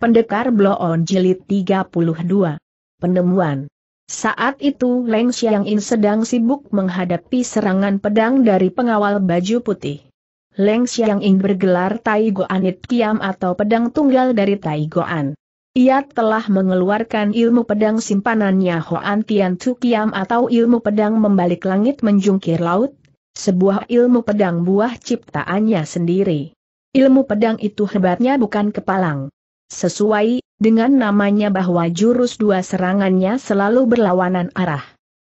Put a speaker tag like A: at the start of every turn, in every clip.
A: Pendekar Bloon Jilid 32. Penemuan Saat itu Leng Xiang In sedang sibuk menghadapi serangan pedang dari pengawal baju putih. Leng Xiang In bergelar Tai Anit Kiam atau pedang tunggal dari Tai Goan. Ia telah mengeluarkan ilmu pedang simpanannya Hoan Tian Tu Kiam atau ilmu pedang membalik langit menjungkir laut, sebuah ilmu pedang buah ciptaannya sendiri. Ilmu pedang itu hebatnya bukan kepalang. Sesuai dengan namanya bahwa jurus dua serangannya selalu berlawanan arah.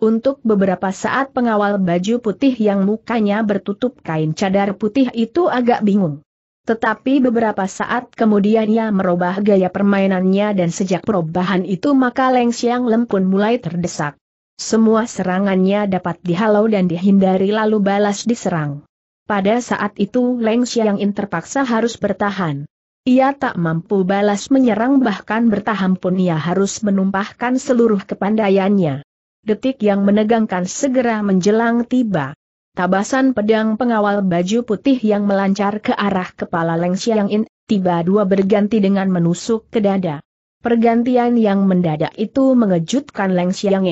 A: Untuk beberapa saat pengawal baju putih yang mukanya bertutup kain cadar putih itu agak bingung. Tetapi beberapa saat kemudian ia merubah gaya permainannya dan sejak perubahan itu maka Leng Xiang Lem pun mulai terdesak. Semua serangannya dapat dihalau dan dihindari lalu balas diserang. Pada saat itu Leng Xiang In terpaksa harus bertahan. Ia tak mampu balas menyerang bahkan bertahan pun ia harus menumpahkan seluruh kepandaiannya. Detik yang menegangkan segera menjelang tiba. Tabasan pedang pengawal baju putih yang melancar ke arah kepala Leng Xiang tiba dua berganti dengan menusuk ke dada. Pergantian yang mendadak itu mengejutkan Leng Xiang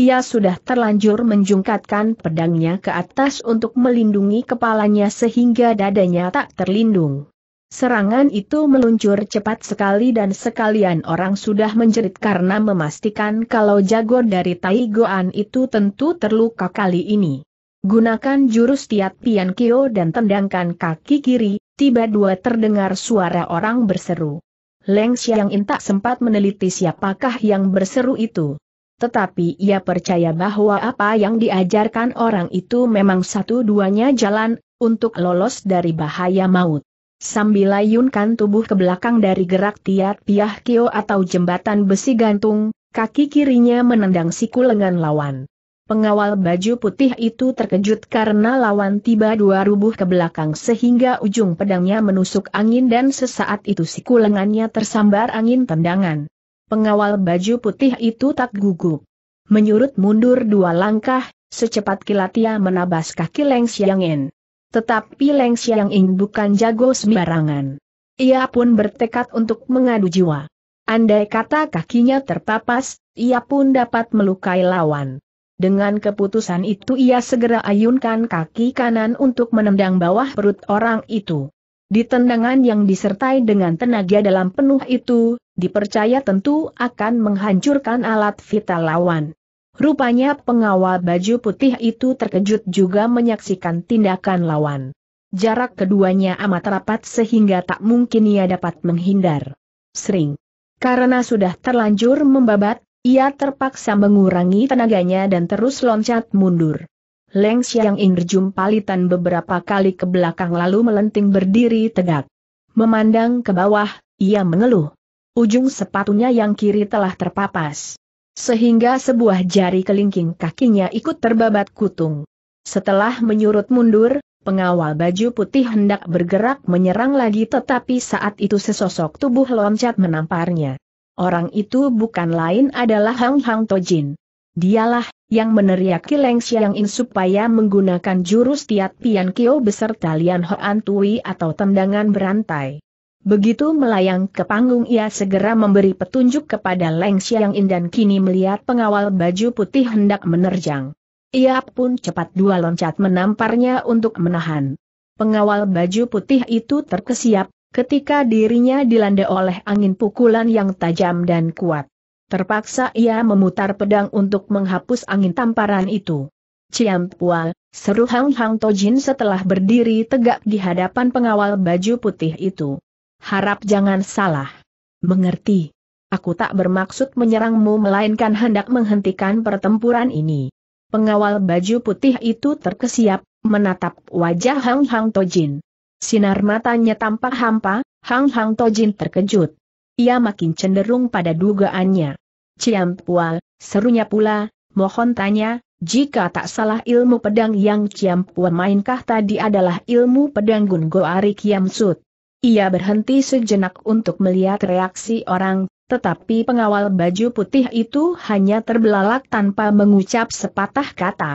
A: Ia sudah terlanjur menjungkatkan pedangnya ke atas untuk melindungi kepalanya sehingga dadanya tak terlindung. Serangan itu meluncur cepat sekali dan sekalian orang sudah menjerit karena memastikan kalau jago dari Tai Goan itu tentu terluka kali ini. Gunakan jurus tiat pian kio dan tendangkan kaki kiri, tiba dua terdengar suara orang berseru. Leng Xiang In tak sempat meneliti siapakah yang berseru itu. Tetapi ia percaya bahwa apa yang diajarkan orang itu memang satu-duanya jalan, untuk lolos dari bahaya maut. Sambil layunkan tubuh ke belakang dari gerak tiat piah kio atau jembatan besi gantung, kaki kirinya menendang siku lengan lawan. Pengawal baju putih itu terkejut karena lawan tiba dua rubuh ke belakang sehingga ujung pedangnya menusuk angin dan sesaat itu siku lengannya tersambar angin tendangan. Pengawal baju putih itu tak gugup. Menyurut mundur dua langkah, secepat kilat ia menabas kaki Leng Xiangin. Tetapi Leng Xianging bukan jago sembarangan. Ia pun bertekad untuk mengadu jiwa. Andai kata kakinya terpapas, ia pun dapat melukai lawan. Dengan keputusan itu ia segera ayunkan kaki kanan untuk menendang bawah perut orang itu. Di tendangan yang disertai dengan tenaga dalam penuh itu, dipercaya tentu akan menghancurkan alat vital lawan. Rupanya pengawal baju putih itu terkejut juga menyaksikan tindakan lawan. Jarak keduanya amat rapat sehingga tak mungkin ia dapat menghindar. Sering. Karena sudah terlanjur membabat, ia terpaksa mengurangi tenaganya dan terus loncat mundur. Leng Xiang Inrjum palitan beberapa kali ke belakang lalu melenting berdiri tegak. Memandang ke bawah, ia mengeluh. Ujung sepatunya yang kiri telah terpapas sehingga sebuah jari kelingking kakinya ikut terbabat kutung. Setelah menyurut mundur, pengawal baju putih hendak bergerak menyerang lagi tetapi saat itu sesosok tubuh loncat menamparnya. Orang itu bukan lain adalah Hang Hang Tojin. Dialah yang meneriaki Leng Xiang In supaya menggunakan jurus Tiat Pian Kio beserta Lian Hoan Tui atau tendangan berantai. Begitu melayang ke panggung ia segera memberi petunjuk kepada Leng Xiang In dan kini melihat pengawal baju putih hendak menerjang. Ia pun cepat dua loncat menamparnya untuk menahan. Pengawal baju putih itu terkesiap, ketika dirinya dilanda oleh angin pukulan yang tajam dan kuat. Terpaksa ia memutar pedang untuk menghapus angin tamparan itu. Ciam Pual, seru Hang Hang Tojin setelah berdiri tegak di hadapan pengawal baju putih itu. Harap jangan salah. Mengerti. Aku tak bermaksud menyerangmu melainkan hendak menghentikan pertempuran ini. Pengawal baju putih itu terkesiap, menatap wajah Hang Hang Tojin. Sinar matanya tampak hampa, Hang Hang Tojin terkejut. Ia makin cenderung pada dugaannya. Ciam Pual, serunya pula, mohon tanya, jika tak salah ilmu pedang yang Ciam Pual mainkah tadi adalah ilmu pedang Gun Goari Kiam Sud. Ia berhenti sejenak untuk melihat reaksi orang, tetapi pengawal baju putih itu hanya terbelalak tanpa mengucap sepatah kata.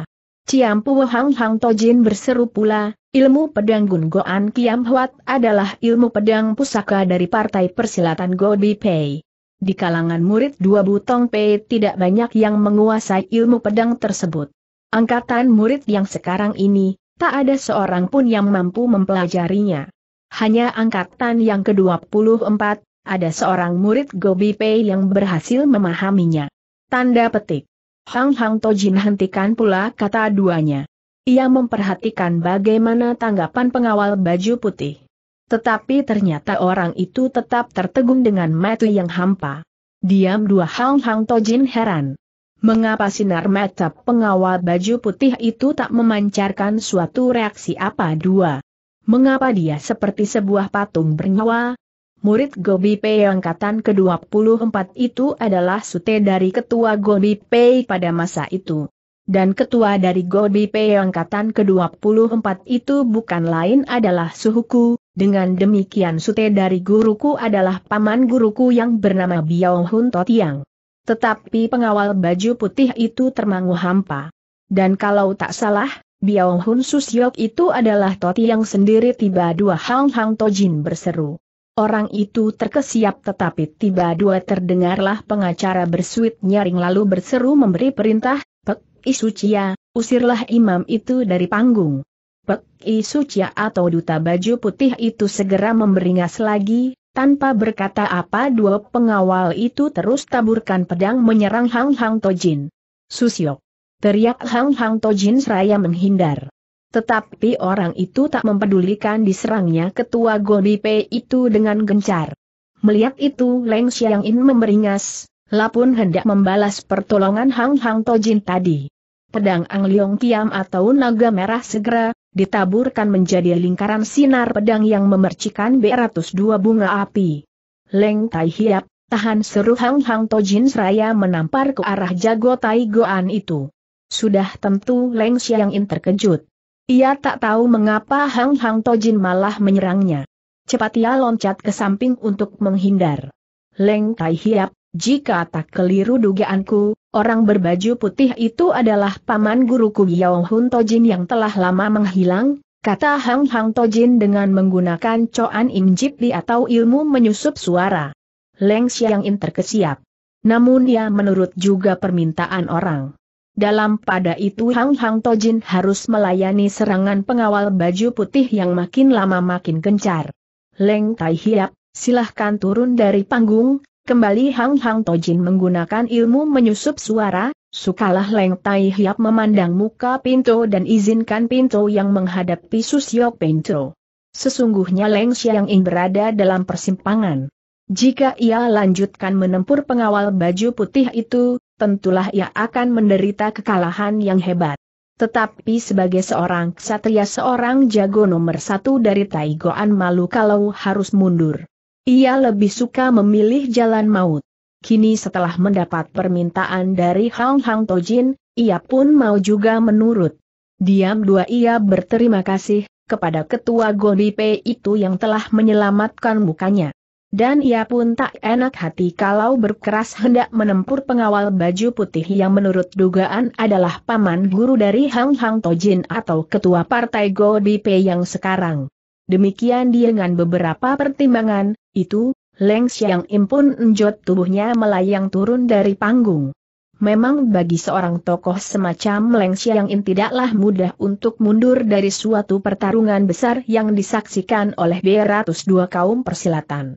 A: Ciampu Hang Hang Tojin berseru pula, ilmu pedang Gun Goan Kiam Huat adalah ilmu pedang pusaka dari Partai Persilatan Gobi Pei. Di kalangan murid dua butong Pei tidak banyak yang menguasai ilmu pedang tersebut. Angkatan murid yang sekarang ini, tak ada seorang pun yang mampu mempelajarinya hanya angkatan yang ke-24, ada seorang murid Gobi Pei yang berhasil memahaminya. Tanda petik. Hang Hang Tojin hentikan pula kata duanya. Ia memperhatikan bagaimana tanggapan pengawal baju putih. Tetapi ternyata orang itu tetap tertegun dengan mata yang hampa. Diam dua Hang Hang Tojin heran. Mengapa sinar mata pengawal baju putih itu tak memancarkan suatu reaksi apa dua? Mengapa dia seperti sebuah patung bernyawa? Murid Gobi Pei angkatan ke-24 itu adalah sute dari ketua Gobi Pei pada masa itu. Dan ketua dari Gobi Pei angkatan ke-24 itu bukan lain adalah suhuku, dengan demikian sute dari guruku adalah paman guruku yang bernama Biao Hun Totiang. Tetapi pengawal baju putih itu termangu hampa. Dan kalau tak salah, Biao Hun Susyok itu adalah Toti yang sendiri tiba dua Hang Hang Tojin berseru. Orang itu terkesiap tetapi tiba dua terdengarlah pengacara bersuit nyaring lalu berseru memberi perintah, Pek Isucia, usirlah imam itu dari panggung. Pek Isucia atau duta baju putih itu segera memberingas lagi, tanpa berkata apa dua pengawal itu terus taburkan pedang menyerang Hang Hang Tojin. Susyok. Teriak Hang Hang Tojin seraya menghindar. Tetapi orang itu tak mempedulikan diserangnya ketua Gobi Pei itu dengan gencar. Melihat itu Leng Xiang In memeringas, lapun hendak membalas pertolongan Hang Hang Tojin tadi. Pedang Ang Leong Tiam atau naga merah segera, ditaburkan menjadi lingkaran sinar pedang yang memercikan B102 bunga api. Leng Tai Hiap, tahan seru Hang Hang Tojin seraya menampar ke arah jago Tai Goan itu. Sudah tentu Leng Xiang In terkejut. Ia tak tahu mengapa Hang Hang Tojin malah menyerangnya. Cepat ia loncat ke samping untuk menghindar. Leng Taihiap, Hiap, jika tak keliru dugaanku, orang berbaju putih itu adalah paman guruku Yao Hun Tojin yang telah lama menghilang, kata Hang Hang Tojin dengan menggunakan coan imjipli atau ilmu menyusup suara. Leng Xiang In terkesiap. Namun ia menurut juga permintaan orang. Dalam pada itu Hang Hang Tojin harus melayani serangan pengawal baju putih yang makin lama makin gencar. Leng Tai Hiap, silahkan turun dari panggung, kembali Hang Hang Tojin menggunakan ilmu menyusup suara, sukalah Leng Tai Hiap memandang muka pintu dan izinkan pintu yang menghadapi Susio Pintu. Sesungguhnya Leng Xiang Ing berada dalam persimpangan. Jika ia lanjutkan menempur pengawal baju putih itu, tentulah ia akan menderita kekalahan yang hebat. Tetapi sebagai seorang ksatria seorang jago nomor satu dari Taigoan malu kalau harus mundur. Ia lebih suka memilih jalan maut. Kini setelah mendapat permintaan dari Hang Hang Tojin, ia pun mau juga menurut. Diam dua ia berterima kasih kepada ketua Pei itu yang telah menyelamatkan mukanya dan ia pun tak enak hati kalau berkeras hendak menempur pengawal baju putih yang menurut dugaan adalah paman guru dari Hang Hang Tojin atau ketua partai Go Bipe yang sekarang. Demikian dengan beberapa pertimbangan, itu, Leng Xiang pun enjot tubuhnya melayang turun dari panggung. Memang bagi seorang tokoh semacam Leng Xiang Im tidaklah mudah untuk mundur dari suatu pertarungan besar yang disaksikan oleh B202 kaum persilatan.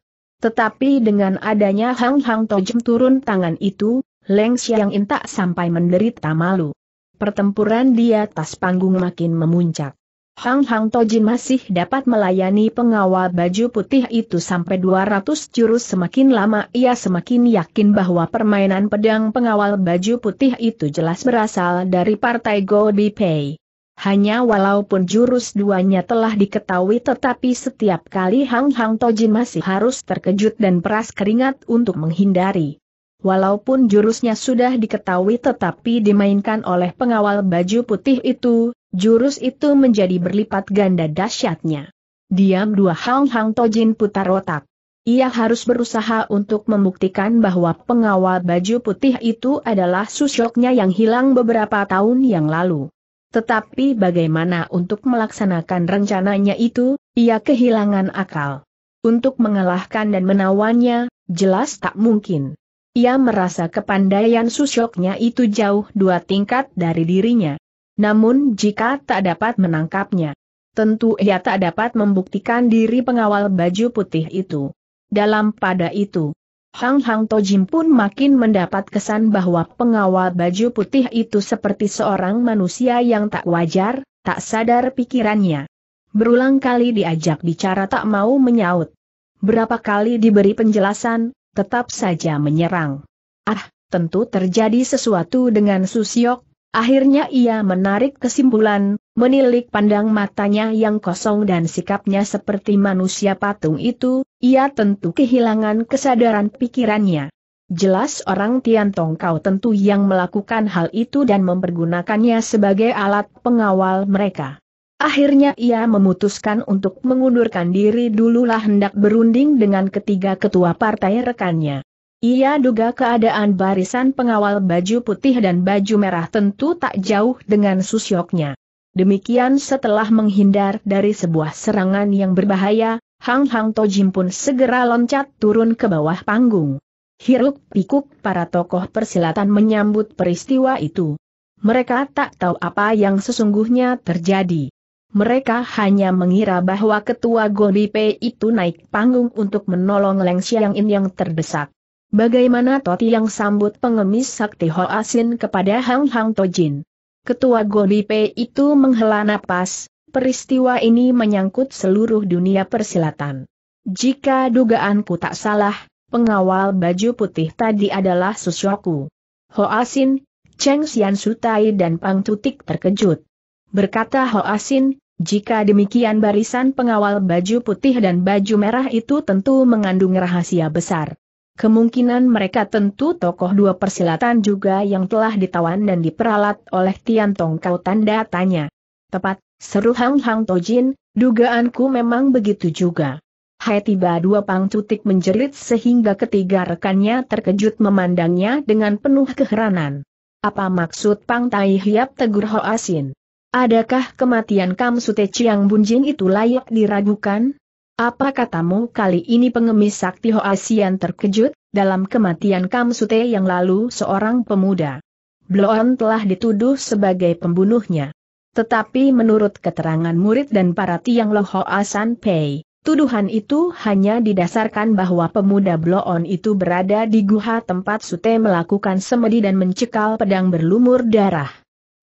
A: Tetapi dengan adanya Hang Hang Tojem turun tangan itu, Leng Xiang In tak sampai menderita malu. Pertempuran di atas panggung makin memuncak. Hang Hang Tojin masih dapat melayani pengawal baju putih itu sampai 200 jurus semakin lama ia semakin yakin bahwa permainan pedang pengawal baju putih itu jelas berasal dari partai Go Pei. Hanya walaupun jurus duanya telah diketahui tetapi setiap kali Hang Hang Tojin masih harus terkejut dan peras keringat untuk menghindari. Walaupun jurusnya sudah diketahui tetapi dimainkan oleh pengawal baju putih itu, jurus itu menjadi berlipat ganda dahsyatnya. Diam dua Hang Hang Tojin putar otak. Ia harus berusaha untuk membuktikan bahwa pengawal baju putih itu adalah susyoknya yang hilang beberapa tahun yang lalu. Tetapi bagaimana untuk melaksanakan rencananya itu, ia kehilangan akal. Untuk mengalahkan dan menawannya, jelas tak mungkin. Ia merasa kepandaian susyoknya itu jauh dua tingkat dari dirinya. Namun jika tak dapat menangkapnya, tentu ia tak dapat membuktikan diri pengawal baju putih itu. Dalam pada itu, Hang Hang Tojim pun makin mendapat kesan bahwa pengawal baju putih itu seperti seorang manusia yang tak wajar, tak sadar pikirannya. Berulang kali diajak bicara tak mau menyaut. Berapa kali diberi penjelasan, tetap saja menyerang. Ah, tentu terjadi sesuatu dengan Susiok, Akhirnya ia menarik kesimpulan, menilik pandang matanya yang kosong dan sikapnya seperti manusia patung itu, ia tentu kehilangan kesadaran pikirannya. Jelas orang Tiantong kau tentu yang melakukan hal itu dan mempergunakannya sebagai alat pengawal mereka. Akhirnya ia memutuskan untuk mengundurkan diri dululah hendak berunding dengan ketiga ketua partai rekannya. Ia duga keadaan barisan pengawal baju putih dan baju merah tentu tak jauh dengan susyoknya. Demikian setelah menghindar dari sebuah serangan yang berbahaya, Hang Hang Tojim pun segera loncat turun ke bawah panggung. Hiruk pikuk para tokoh persilatan menyambut peristiwa itu. Mereka tak tahu apa yang sesungguhnya terjadi. Mereka hanya mengira bahwa ketua Gobi P itu naik panggung untuk menolong Leng Xiang In yang terdesak. Bagaimana Toti yang sambut pengemis sakti Ho Asin kepada Hang Hang Tojin? Ketua Golipe itu menghela napas, peristiwa ini menyangkut seluruh dunia persilatan. Jika dugaanku tak salah, pengawal baju putih tadi adalah Susyoku. Asin, Cheng Xian Sutai dan Pang Tutik terkejut. Berkata Ho Asin, jika demikian barisan pengawal baju putih dan baju merah itu tentu mengandung rahasia besar. Kemungkinan mereka tentu tokoh dua persilatan juga yang telah ditawan dan diperalat oleh Tian Tong Kau tanda tanya. Tepat, seru Hang Hang Tojin, dugaanku memang begitu juga. Hai tiba dua pangcutik menjerit sehingga ketiga rekannya terkejut memandangnya dengan penuh keheranan. Apa maksud Pang Tai Hiap tegur Ho Asin? Adakah kematian Kam Sute Chiang Bunjin itu layak diragukan? Apa katamu kali ini pengemis sakti Hoasian terkejut, dalam kematian Kam Kamsute yang lalu seorang pemuda. Bloon telah dituduh sebagai pembunuhnya. Tetapi menurut keterangan murid dan para Tiang Lo Hoasan Pei, tuduhan itu hanya didasarkan bahwa pemuda Bloon itu berada di guha tempat Sute melakukan semedi dan mencekal pedang berlumur darah.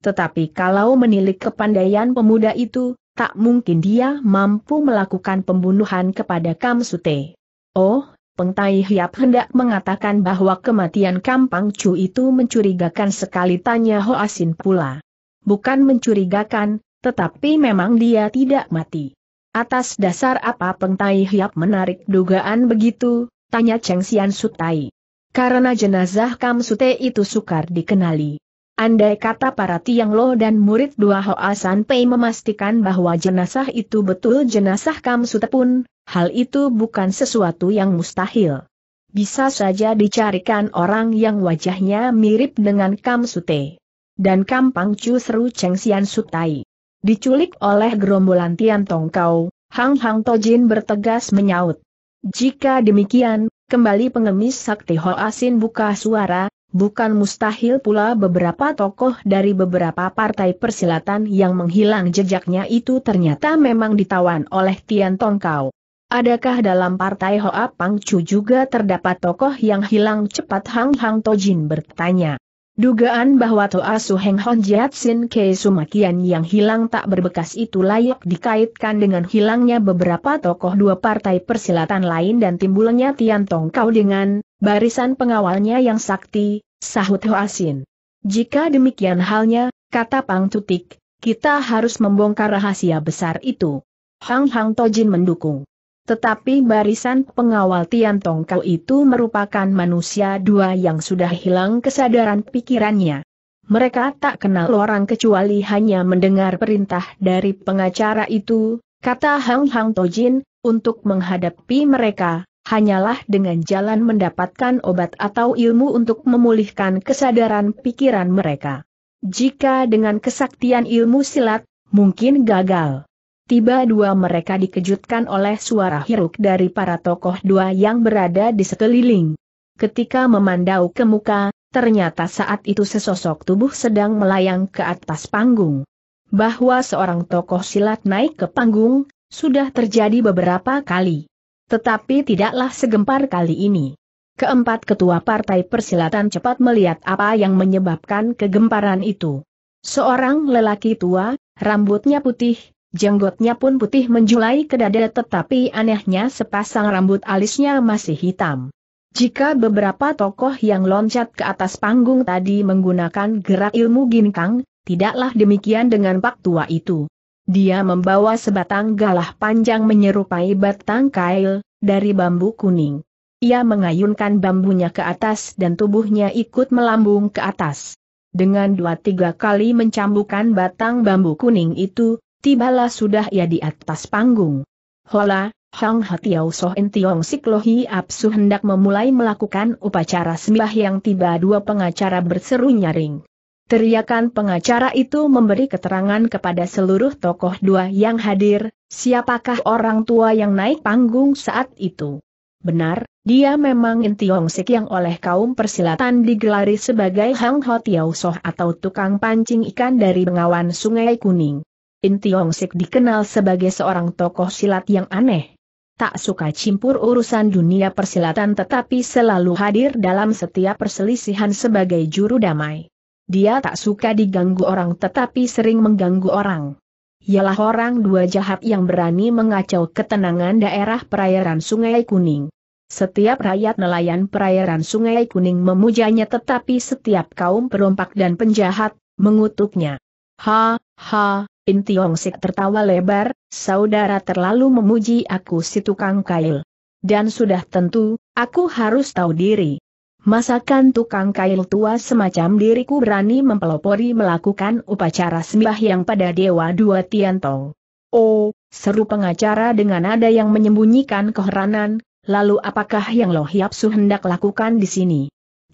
A: Tetapi kalau menilik kepandaian pemuda itu, tak mungkin dia mampu melakukan pembunuhan kepada Kam Sute. Oh, Pengtai Hiap hendak mengatakan bahwa kematian Kam Pang Chu itu mencurigakan sekali tanya Ho Asin pula. Bukan mencurigakan, tetapi memang dia tidak mati. Atas dasar apa Pengtai Hiap menarik dugaan begitu, tanya Cheng Xian Sutai. Karena jenazah Kam Sute itu sukar dikenali. Andai kata para Tiang Lo dan murid dua Hoa San Pei memastikan bahwa jenazah itu betul jenazah Kam pun, hal itu bukan sesuatu yang mustahil. Bisa saja dicarikan orang yang wajahnya mirip dengan Kam Sute. Dan Kam Pang Chu Seru Cheng Sian Sutai. Diculik oleh gerombolan Tian Tong Kau, Hang Hang Tojin bertegas menyaut. Jika demikian, kembali pengemis sakti Hoa Sin buka suara, Bukan mustahil pula beberapa tokoh dari beberapa partai persilatan yang menghilang jejaknya itu ternyata memang ditawan oleh Tian Tongkau. Adakah dalam partai Hoa Chu juga terdapat tokoh yang hilang cepat Hang Hang Tojin bertanya. Dugaan bahwa Toa Heng Hon Jiat Sin Kei Sumakian yang hilang tak berbekas itu layak dikaitkan dengan hilangnya beberapa tokoh dua partai persilatan lain dan timbulnya Tian Tongkau dengan barisan pengawalnya yang sakti, sahut Hoasin. Jika demikian halnya, kata Pang Tutik, kita harus membongkar rahasia besar itu. Hang Hang Tojin mendukung. Tetapi barisan pengawal Tian Kau itu merupakan manusia dua yang sudah hilang kesadaran pikirannya. Mereka tak kenal orang kecuali hanya mendengar perintah dari pengacara itu, kata Hang Hang Tojin, untuk menghadapi mereka, hanyalah dengan jalan mendapatkan obat atau ilmu untuk memulihkan kesadaran pikiran mereka. Jika dengan kesaktian ilmu silat, mungkin gagal. Tiba dua mereka dikejutkan oleh suara hiruk dari para tokoh dua yang berada di sekeliling. Ketika memandau ke muka, ternyata saat itu sesosok tubuh sedang melayang ke atas panggung. Bahwa seorang tokoh silat naik ke panggung, sudah terjadi beberapa kali. Tetapi tidaklah segempar kali ini. Keempat ketua partai persilatan cepat melihat apa yang menyebabkan kegemparan itu. Seorang lelaki tua, rambutnya putih, jenggotnya pun putih menjulai ke dada tetapi anehnya sepasang rambut alisnya masih hitam. Jika beberapa tokoh yang loncat ke atas panggung tadi menggunakan gerak ilmu ginkang, tidaklah demikian dengan pak tua itu. Dia membawa sebatang galah panjang menyerupai batang kail, dari bambu kuning. Ia mengayunkan bambunya ke atas dan tubuhnya ikut melambung ke atas. Dengan dua tiga kali mencambukan batang bambu kuning itu, tibalah sudah ia di atas panggung. Hola, Hang Hatiau Sohen Tiong Siklohi Apsu hendak memulai melakukan upacara sembah yang tiba dua pengacara berseru nyaring. Teriakan pengacara itu memberi keterangan kepada seluruh tokoh dua yang hadir, siapakah orang tua yang naik panggung saat itu. Benar, dia memang Intiong Sik yang oleh kaum persilatan digelari sebagai Hang Ho Tiau Soh atau tukang pancing ikan dari bengawan Sungai Kuning. Intiong Sik dikenal sebagai seorang tokoh silat yang aneh. Tak suka cimpur urusan dunia persilatan tetapi selalu hadir dalam setiap perselisihan sebagai juru damai. Dia tak suka diganggu orang tetapi sering mengganggu orang. Ialah orang dua jahat yang berani mengacau ketenangan daerah perairan Sungai Kuning. Setiap rakyat nelayan perairan Sungai Kuning memujanya tetapi setiap kaum perompak dan penjahat, mengutuknya. Ha, ha, Tiong Sik tertawa lebar, saudara terlalu memuji aku si tukang kail. Dan sudah tentu, aku harus tahu diri. Masakan tukang kail tua semacam diriku berani mempelopori melakukan upacara sembah yang pada Dewa Dua Tiantong. Oh, seru pengacara dengan nada yang menyembunyikan keheranan, lalu apakah yang Loh Yapsu hendak lakukan di sini?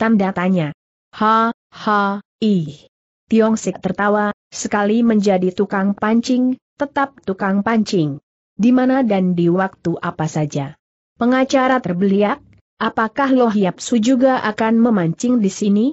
A: Tanda tanya. Ha, ha, ih. Tiong Sik tertawa, sekali menjadi tukang pancing, tetap tukang pancing. Di mana dan di waktu apa saja. Pengacara terbeliak, Apakah Loh Yap Su juga akan memancing di sini?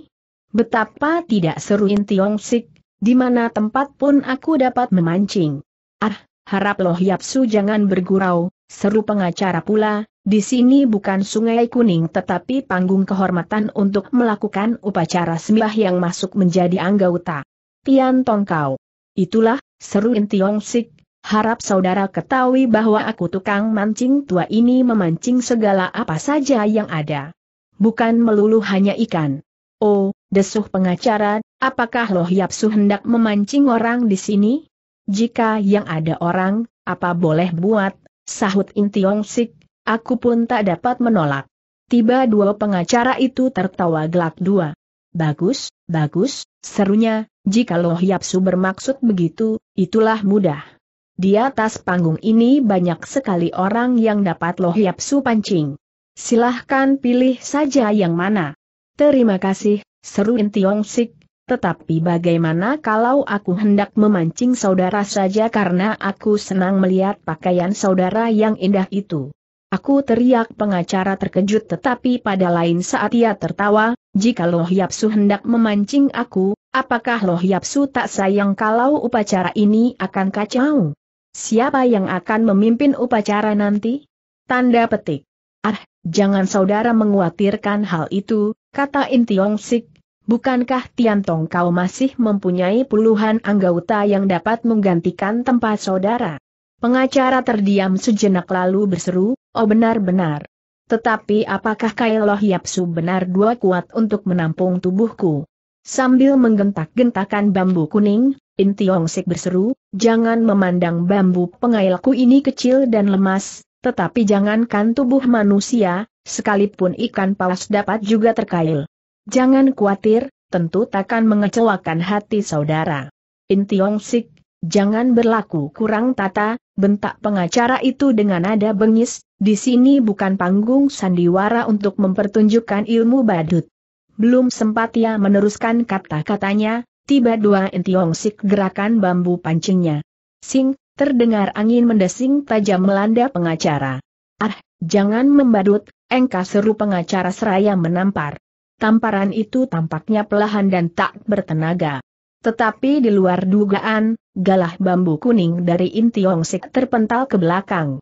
A: Betapa tidak seru In Tiong Sik, di mana tempat pun aku dapat memancing. Ah, harap Loh Yap Su jangan bergurau, seru pengacara pula, di sini bukan sungai kuning tetapi panggung kehormatan untuk melakukan upacara sembah yang masuk menjadi anggota. Tian Tongkau. Itulah, seru In Tiong Sik, harap saudara ketahui bahwa aku tukang mancing tua ini memancing segala apa saja yang ada. Bukan melulu hanya ikan. Oh, desuh pengacara, apakah Loh Yapsu hendak memancing orang di sini? Jika yang ada orang, apa boleh buat, sahut Intiong Sik, aku pun tak dapat menolak. Tiba dua pengacara itu tertawa gelak dua. Bagus, bagus, serunya, jika Loh Yapsu bermaksud begitu, itulah mudah. Di atas panggung ini banyak sekali orang yang dapat Loh Yap Su pancing. Silahkan pilih saja yang mana. Terima kasih, seru Intiong Sik, tetapi bagaimana kalau aku hendak memancing saudara saja karena aku senang melihat pakaian saudara yang indah itu. Aku teriak pengacara terkejut tetapi pada lain saat ia tertawa, jika Loh Yapsu hendak memancing aku, apakah Loh Yapsu tak sayang kalau upacara ini akan kacau? Siapa yang akan memimpin upacara nanti? Tanda petik. Ah, jangan saudara menguatirkan hal itu, kata Intiong Sik. Bukankah Tiantong kau masih mempunyai puluhan anggota yang dapat menggantikan tempat saudara? Pengacara terdiam sejenak lalu berseru, oh benar-benar. Tetapi apakah Kailoh Yapsu benar dua kuat untuk menampung tubuhku? Sambil menggentak-gentakan bambu kuning, In Tiong Sik berseru, jangan memandang bambu pengailku ini kecil dan lemas, tetapi jangankan tubuh manusia, sekalipun ikan paus dapat juga terkail. Jangan khawatir, tentu takkan mengecewakan hati saudara. In Tiong Sik, jangan berlaku kurang tata, bentak pengacara itu dengan nada bengis, di sini bukan panggung sandiwara untuk mempertunjukkan ilmu badut. Belum sempat ia meneruskan kata-katanya, tiba dua sik gerakan bambu pancingnya. Sing, terdengar angin mendesing tajam melanda pengacara. Ah, jangan membadut, Engka seru pengacara seraya menampar. Tamparan itu tampaknya pelahan dan tak bertenaga. Tetapi di luar dugaan, galah bambu kuning dari Sik terpental ke belakang.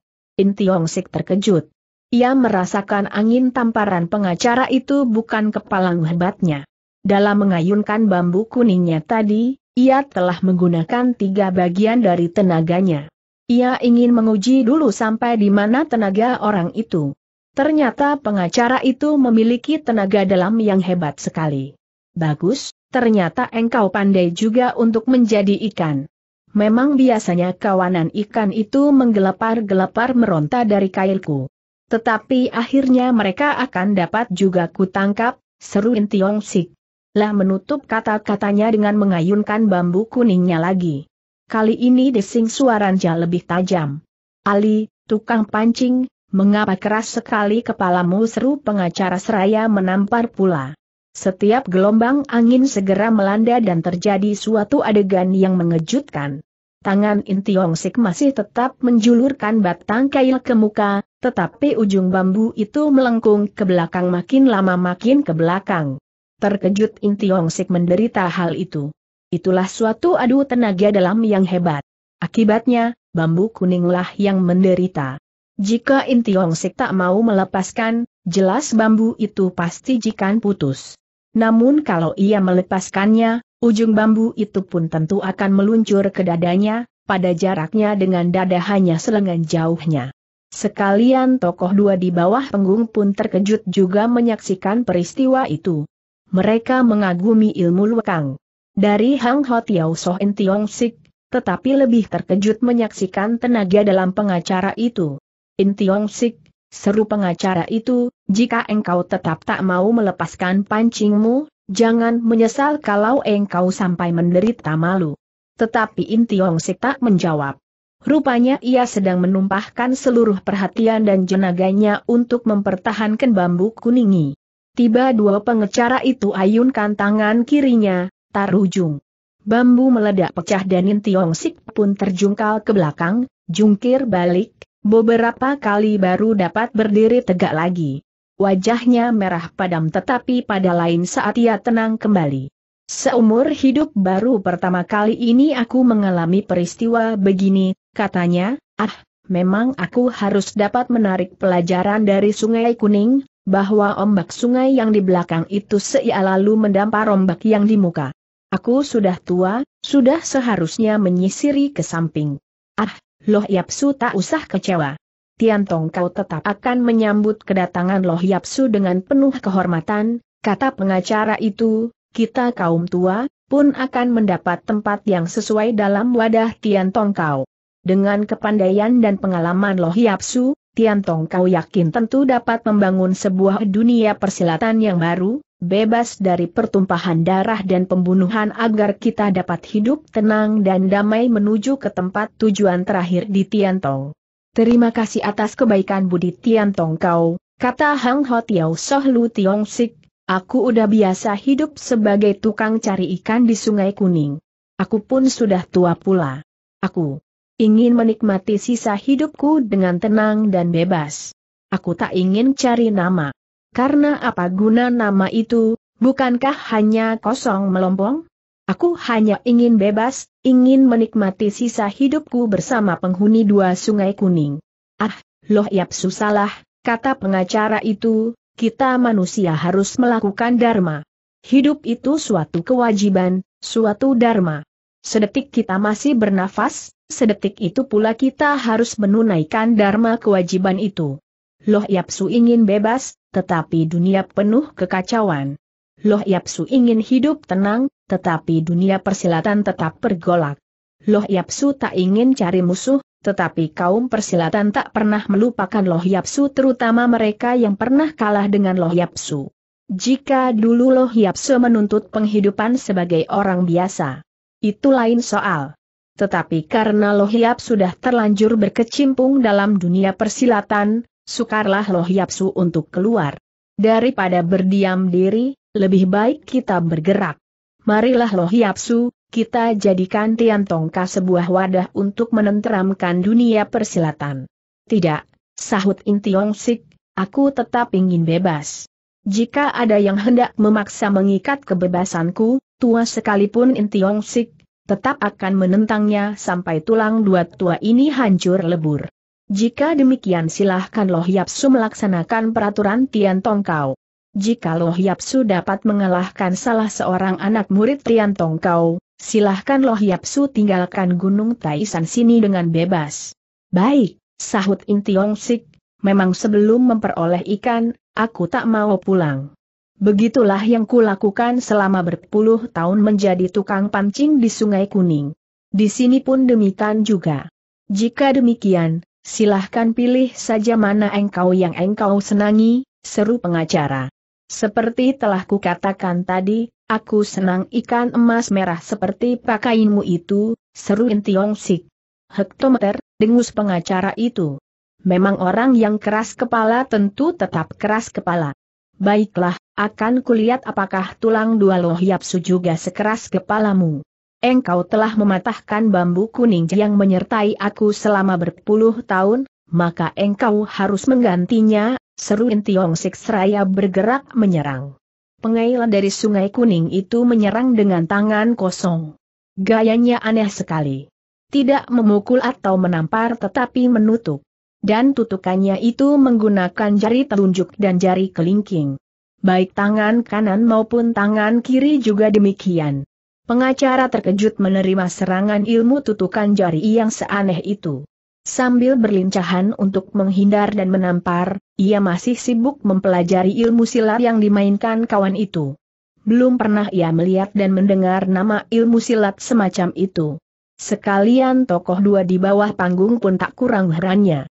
A: Sik terkejut. Ia merasakan angin tamparan pengacara itu bukan kepalang hebatnya. Dalam mengayunkan bambu kuningnya tadi, ia telah menggunakan tiga bagian dari tenaganya. Ia ingin menguji dulu sampai di mana tenaga orang itu. Ternyata pengacara itu memiliki tenaga dalam yang hebat sekali. Bagus, ternyata engkau pandai juga untuk menjadi ikan. Memang biasanya kawanan ikan itu menggelepar-gelepar meronta dari kailku. Tetapi akhirnya mereka akan dapat juga kutangkap, seru Intiong Sik. Lah menutup kata-katanya dengan mengayunkan bambu kuningnya lagi. Kali ini desing suaranya lebih tajam. Ali, tukang pancing, mengapa keras sekali kepalamu seru pengacara seraya menampar pula. Setiap gelombang angin segera melanda dan terjadi suatu adegan yang mengejutkan. Tangan Intiong Sik masih tetap menjulurkan batang kail ke muka, tetapi ujung bambu itu melengkung ke belakang makin lama makin ke belakang. Terkejut In Tiong Sik menderita hal itu. Itulah suatu adu tenaga dalam yang hebat. Akibatnya, bambu kuninglah yang menderita. Jika In Tiong Sik tak mau melepaskan, jelas bambu itu pasti jikan putus. Namun kalau ia melepaskannya, ujung bambu itu pun tentu akan meluncur ke dadanya, pada jaraknya dengan dada hanya selengan jauhnya. Sekalian tokoh dua di bawah penggung pun terkejut juga menyaksikan peristiwa itu mereka mengagumi ilmu lekang. Dari Hang Ho Tiao In Tiong Sik, tetapi lebih terkejut menyaksikan tenaga dalam pengacara itu. In Tiong Sik, seru pengacara itu, jika engkau tetap tak mau melepaskan pancingmu, jangan menyesal kalau engkau sampai menderita malu. Tetapi In Tiong Sik tak menjawab. Rupanya ia sedang menumpahkan seluruh perhatian dan jenaganya untuk mempertahankan bambu kuningi. Tiba dua pengecara itu ayunkan tangan kirinya, tarujung. Bambu meledak pecah dan Tiong Sik pun terjungkal ke belakang, jungkir balik, beberapa kali baru dapat berdiri tegak lagi. Wajahnya merah padam tetapi pada lain saat ia tenang kembali. Seumur hidup baru pertama kali ini aku mengalami peristiwa begini, katanya, ah, memang aku harus dapat menarik pelajaran dari Sungai Kuning, bahwa ombak sungai yang di belakang itu seia lalu mendampar ombak yang di muka. Aku sudah tua, sudah seharusnya menyisiri ke samping. Ah, Loh Yapsu tak usah kecewa. Tiantong kau tetap akan menyambut kedatangan Loh Yapsu dengan penuh kehormatan, kata pengacara itu, kita kaum tua, pun akan mendapat tempat yang sesuai dalam wadah Tiantong kau. Dengan kepandaian dan pengalaman Loh Yapsu, Tian Tong, kau yakin tentu dapat membangun sebuah dunia persilatan yang baru, bebas dari pertumpahan darah dan pembunuhan agar kita dapat hidup tenang dan damai menuju ke tempat tujuan terakhir di Tian Tong. Terima kasih atas kebaikan budi Tian Tong kau, kata Hang Ho Tiao Soh Lu Tiong Sik, aku udah biasa hidup sebagai tukang cari ikan di Sungai Kuning. Aku pun sudah tua pula. Aku Ingin menikmati sisa hidupku dengan tenang dan bebas. Aku tak ingin cari nama. Karena apa guna nama itu, bukankah hanya kosong melompong? Aku hanya ingin bebas, ingin menikmati sisa hidupku bersama penghuni dua sungai kuning. Ah, loh yap susalah, kata pengacara itu, kita manusia harus melakukan dharma. Hidup itu suatu kewajiban, suatu dharma. Sedetik kita masih bernafas, sedetik itu pula kita harus menunaikan dharma kewajiban itu. Loh Yapsu ingin bebas, tetapi dunia penuh kekacauan. Loh Yapsu ingin hidup tenang, tetapi dunia persilatan tetap bergolak. Loh Yapsu tak ingin cari musuh, tetapi kaum persilatan tak pernah melupakan Loh Yapsu terutama mereka yang pernah kalah dengan Loh Yapsu. Jika dulu Loh Yapsu menuntut penghidupan sebagai orang biasa, itu lain soal. Tetapi karena Lohiap sudah terlanjur berkecimpung dalam dunia persilatan, sukarlah Lohiapsu untuk keluar. Daripada berdiam diri, lebih baik kita bergerak. Marilah Lohiapsu, kita jadikan tongka sebuah wadah untuk menenteramkan dunia persilatan. Tidak, sahut Intiongsik. aku tetap ingin bebas. Jika ada yang hendak memaksa mengikat kebebasanku, tua sekalipun Intiongsik tetap akan menentangnya sampai tulang dua tua ini hancur lebur. Jika demikian silahkan Loh Yapsu melaksanakan peraturan Tian Tongkau. Jika Loh Yapsu dapat mengalahkan salah seorang anak murid Tian Tongkau, silahkan Loh Yapsu tinggalkan Gunung Taisan sini dengan bebas. Baik, sahut Intiong Sik, memang sebelum memperoleh ikan, aku tak mau pulang. Begitulah yang kulakukan selama berpuluh tahun menjadi tukang pancing di Sungai Kuning. Di sini pun demikian juga. Jika demikian, silahkan pilih saja mana engkau yang engkau senangi, seru pengacara. Seperti telah kukatakan tadi, aku senang ikan emas merah seperti pakaianmu itu, seru Intiong Sik. Hektometer, dengus pengacara itu. Memang orang yang keras kepala tentu tetap keras kepala. Baiklah, akan kulihat apakah tulang dua loh Yapsu juga sekeras kepalamu. Engkau telah mematahkan bambu kuning yang menyertai aku selama berpuluh tahun, maka engkau harus menggantinya, seru Tiong Seraya bergerak menyerang. Pengailan dari sungai kuning itu menyerang dengan tangan kosong. Gayanya aneh sekali. Tidak memukul atau menampar tetapi menutup dan tutukannya itu menggunakan jari telunjuk dan jari kelingking. Baik tangan kanan maupun tangan kiri juga demikian. Pengacara terkejut menerima serangan ilmu tutukan jari yang seaneh itu. Sambil berlincahan untuk menghindar dan menampar, ia masih sibuk mempelajari ilmu silat yang dimainkan kawan itu. Belum pernah ia melihat dan mendengar nama ilmu silat semacam itu. Sekalian tokoh dua di bawah panggung pun tak kurang herannya.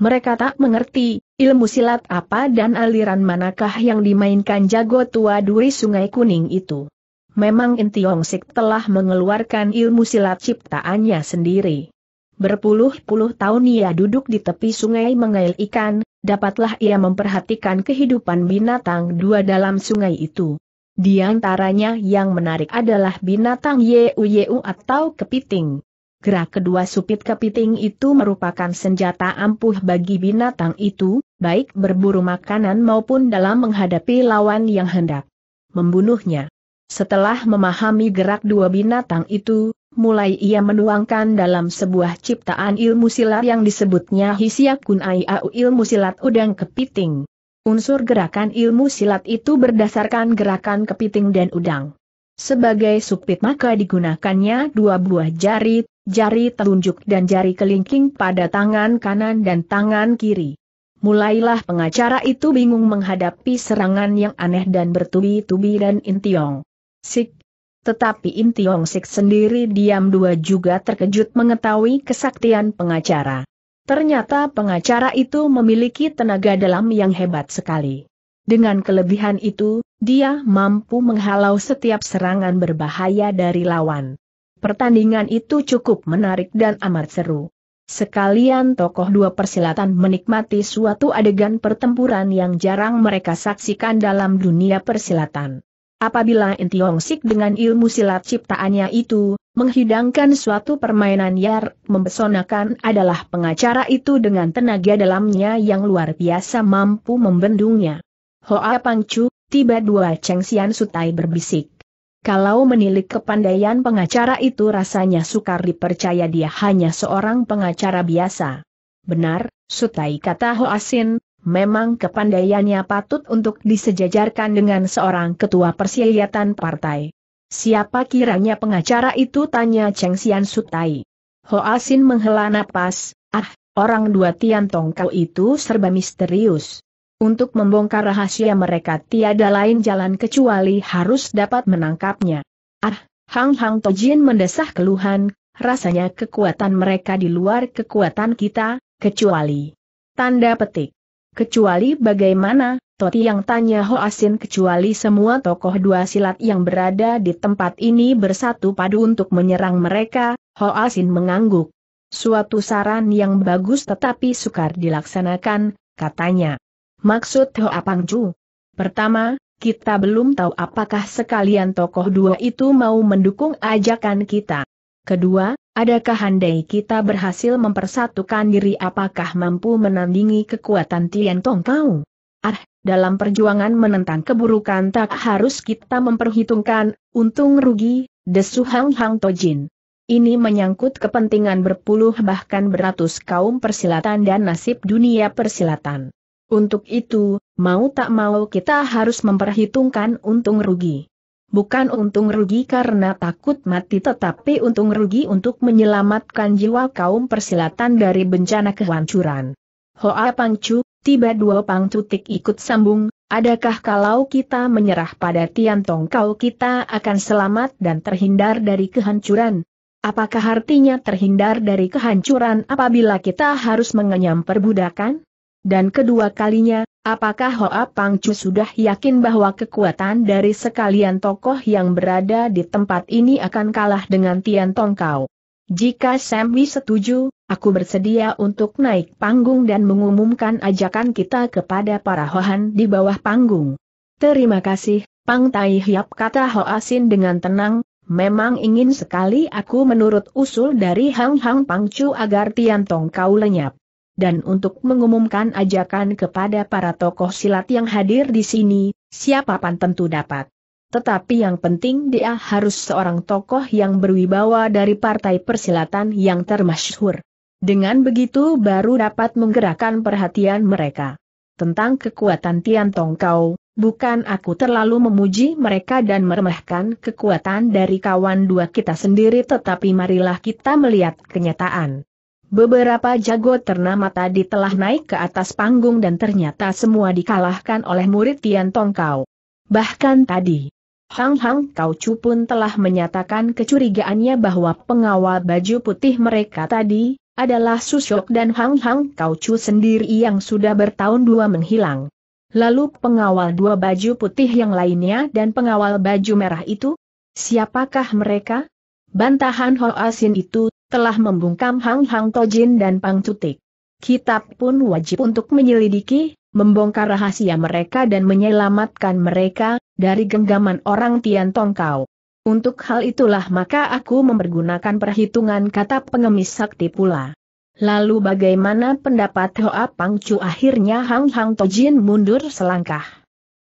A: Mereka tak mengerti, ilmu silat apa dan aliran manakah yang dimainkan jago tua duri sungai kuning itu. Memang Intiong Sik telah mengeluarkan ilmu silat ciptaannya sendiri. Berpuluh-puluh tahun ia duduk di tepi sungai mengail ikan, dapatlah ia memperhatikan kehidupan binatang dua dalam sungai itu. Di antaranya yang menarik adalah binatang Yeu Yeu atau kepiting. Gerak kedua supit kepiting itu merupakan senjata ampuh bagi binatang itu, baik berburu makanan maupun dalam menghadapi lawan yang hendak membunuhnya. Setelah memahami gerak dua binatang itu, mulai ia menuangkan dalam sebuah ciptaan ilmu silat yang disebutnya Hisya Kunai Au ilmu silat udang kepiting. Unsur gerakan ilmu silat itu berdasarkan gerakan kepiting dan udang. Sebagai supit maka digunakannya dua buah jari jari telunjuk dan jari kelingking pada tangan kanan dan tangan kiri. Mulailah pengacara itu bingung menghadapi serangan yang aneh dan bertubi-tubi dan Intiong. Sik. Tetapi Intiong Sik sendiri diam dua juga terkejut mengetahui kesaktian pengacara. Ternyata pengacara itu memiliki tenaga dalam yang hebat sekali. Dengan kelebihan itu, dia mampu menghalau setiap serangan berbahaya dari lawan. Pertandingan itu cukup menarik dan amat seru. Sekalian tokoh dua persilatan menikmati suatu adegan pertempuran yang jarang mereka saksikan dalam dunia persilatan. Apabila Intiong Sik dengan ilmu silat ciptaannya itu, menghidangkan suatu permainan yar mempesonakan adalah pengacara itu dengan tenaga dalamnya yang luar biasa mampu membendungnya. Hoa Pangcu, tiba dua Cheng Sian Sutai berbisik. Kalau menilik kepandaian pengacara itu rasanya sukar dipercaya dia hanya seorang pengacara biasa. Benar, Sutai kata Ho Asin, memang kepandaiannya patut untuk disejajarkan dengan seorang ketua persilatan partai. Siapa kiranya pengacara itu tanya Cheng Xian Sutai. Ho Asin menghela napas, ah, orang dua Tian kau itu serba misterius. Untuk membongkar rahasia mereka tiada lain jalan kecuali harus dapat menangkapnya. Ah, Hang Hang Tojin mendesah keluhan, rasanya kekuatan mereka di luar kekuatan kita, kecuali. Tanda petik. Kecuali bagaimana, Toti yang tanya Ho Asin. kecuali semua tokoh dua silat yang berada di tempat ini bersatu padu untuk menyerang mereka, Ho Asin mengangguk. Suatu saran yang bagus tetapi sukar dilaksanakan, katanya. Maksud Hoa Pangcu? Pertama, kita belum tahu apakah sekalian tokoh dua itu mau mendukung ajakan kita. Kedua, adakah handai kita berhasil mempersatukan diri apakah mampu menandingi kekuatan Tian Tong Kau? Ah, dalam perjuangan menentang keburukan tak harus kita memperhitungkan, untung rugi, desu Hang Hang Tojin. Ini menyangkut kepentingan berpuluh bahkan beratus kaum persilatan dan nasib dunia persilatan. Untuk itu, mau tak mau kita harus memperhitungkan untung rugi. Bukan untung rugi karena takut mati tetapi untung rugi untuk menyelamatkan jiwa kaum persilatan dari bencana kehancuran. Hoa Pangcu, tiba dua pangcutik ikut sambung, Adakah kalau kita menyerah pada Tian Tong, kau kita akan selamat dan terhindar dari kehancuran? Apakah artinya terhindar dari kehancuran apabila kita harus mengenyam perbudakan? Dan kedua kalinya, apakah Hoa Pangcu sudah yakin bahwa kekuatan dari sekalian tokoh yang berada di tempat ini akan kalah dengan Tian Tongkau? Jika Samwi setuju, aku bersedia untuk naik panggung dan mengumumkan ajakan kita kepada para Hoan di bawah panggung. Terima kasih, Pang Tai Hiap kata Hoa Sin dengan tenang, memang ingin sekali aku menurut usul dari Hang Hang Pangcu agar Tian Tongkau lenyap dan untuk mengumumkan ajakan kepada para tokoh silat yang hadir di sini, siapapun tentu dapat. Tetapi yang penting dia harus seorang tokoh yang berwibawa dari partai persilatan yang termasyhur. Dengan begitu baru dapat menggerakkan perhatian mereka. Tentang kekuatan Tian Tongkau, bukan aku terlalu memuji mereka dan meremehkan kekuatan dari kawan dua kita sendiri tetapi marilah kita melihat kenyataan. Beberapa jago ternama tadi telah naik ke atas panggung dan ternyata semua dikalahkan oleh murid Tian Tongkau. Bahkan tadi, Hang Hang Kau Chu pun telah menyatakan kecurigaannya bahwa pengawal baju putih mereka tadi, adalah Susok dan Hang Hang Kau Chu sendiri yang sudah bertahun dua menghilang. Lalu pengawal dua baju putih yang lainnya dan pengawal baju merah itu? Siapakah mereka? Bantahan Hoa Sin itu telah membungkam Hang Hang Tojin dan Pang Cutik. Kita pun wajib untuk menyelidiki, membongkar rahasia mereka dan menyelamatkan mereka, dari genggaman orang Tian Tongkau. Untuk hal itulah maka aku mempergunakan perhitungan kata pengemis sakti pula. Lalu bagaimana pendapat Hoa Pang Pangcu akhirnya Hang Hang Tojin mundur selangkah.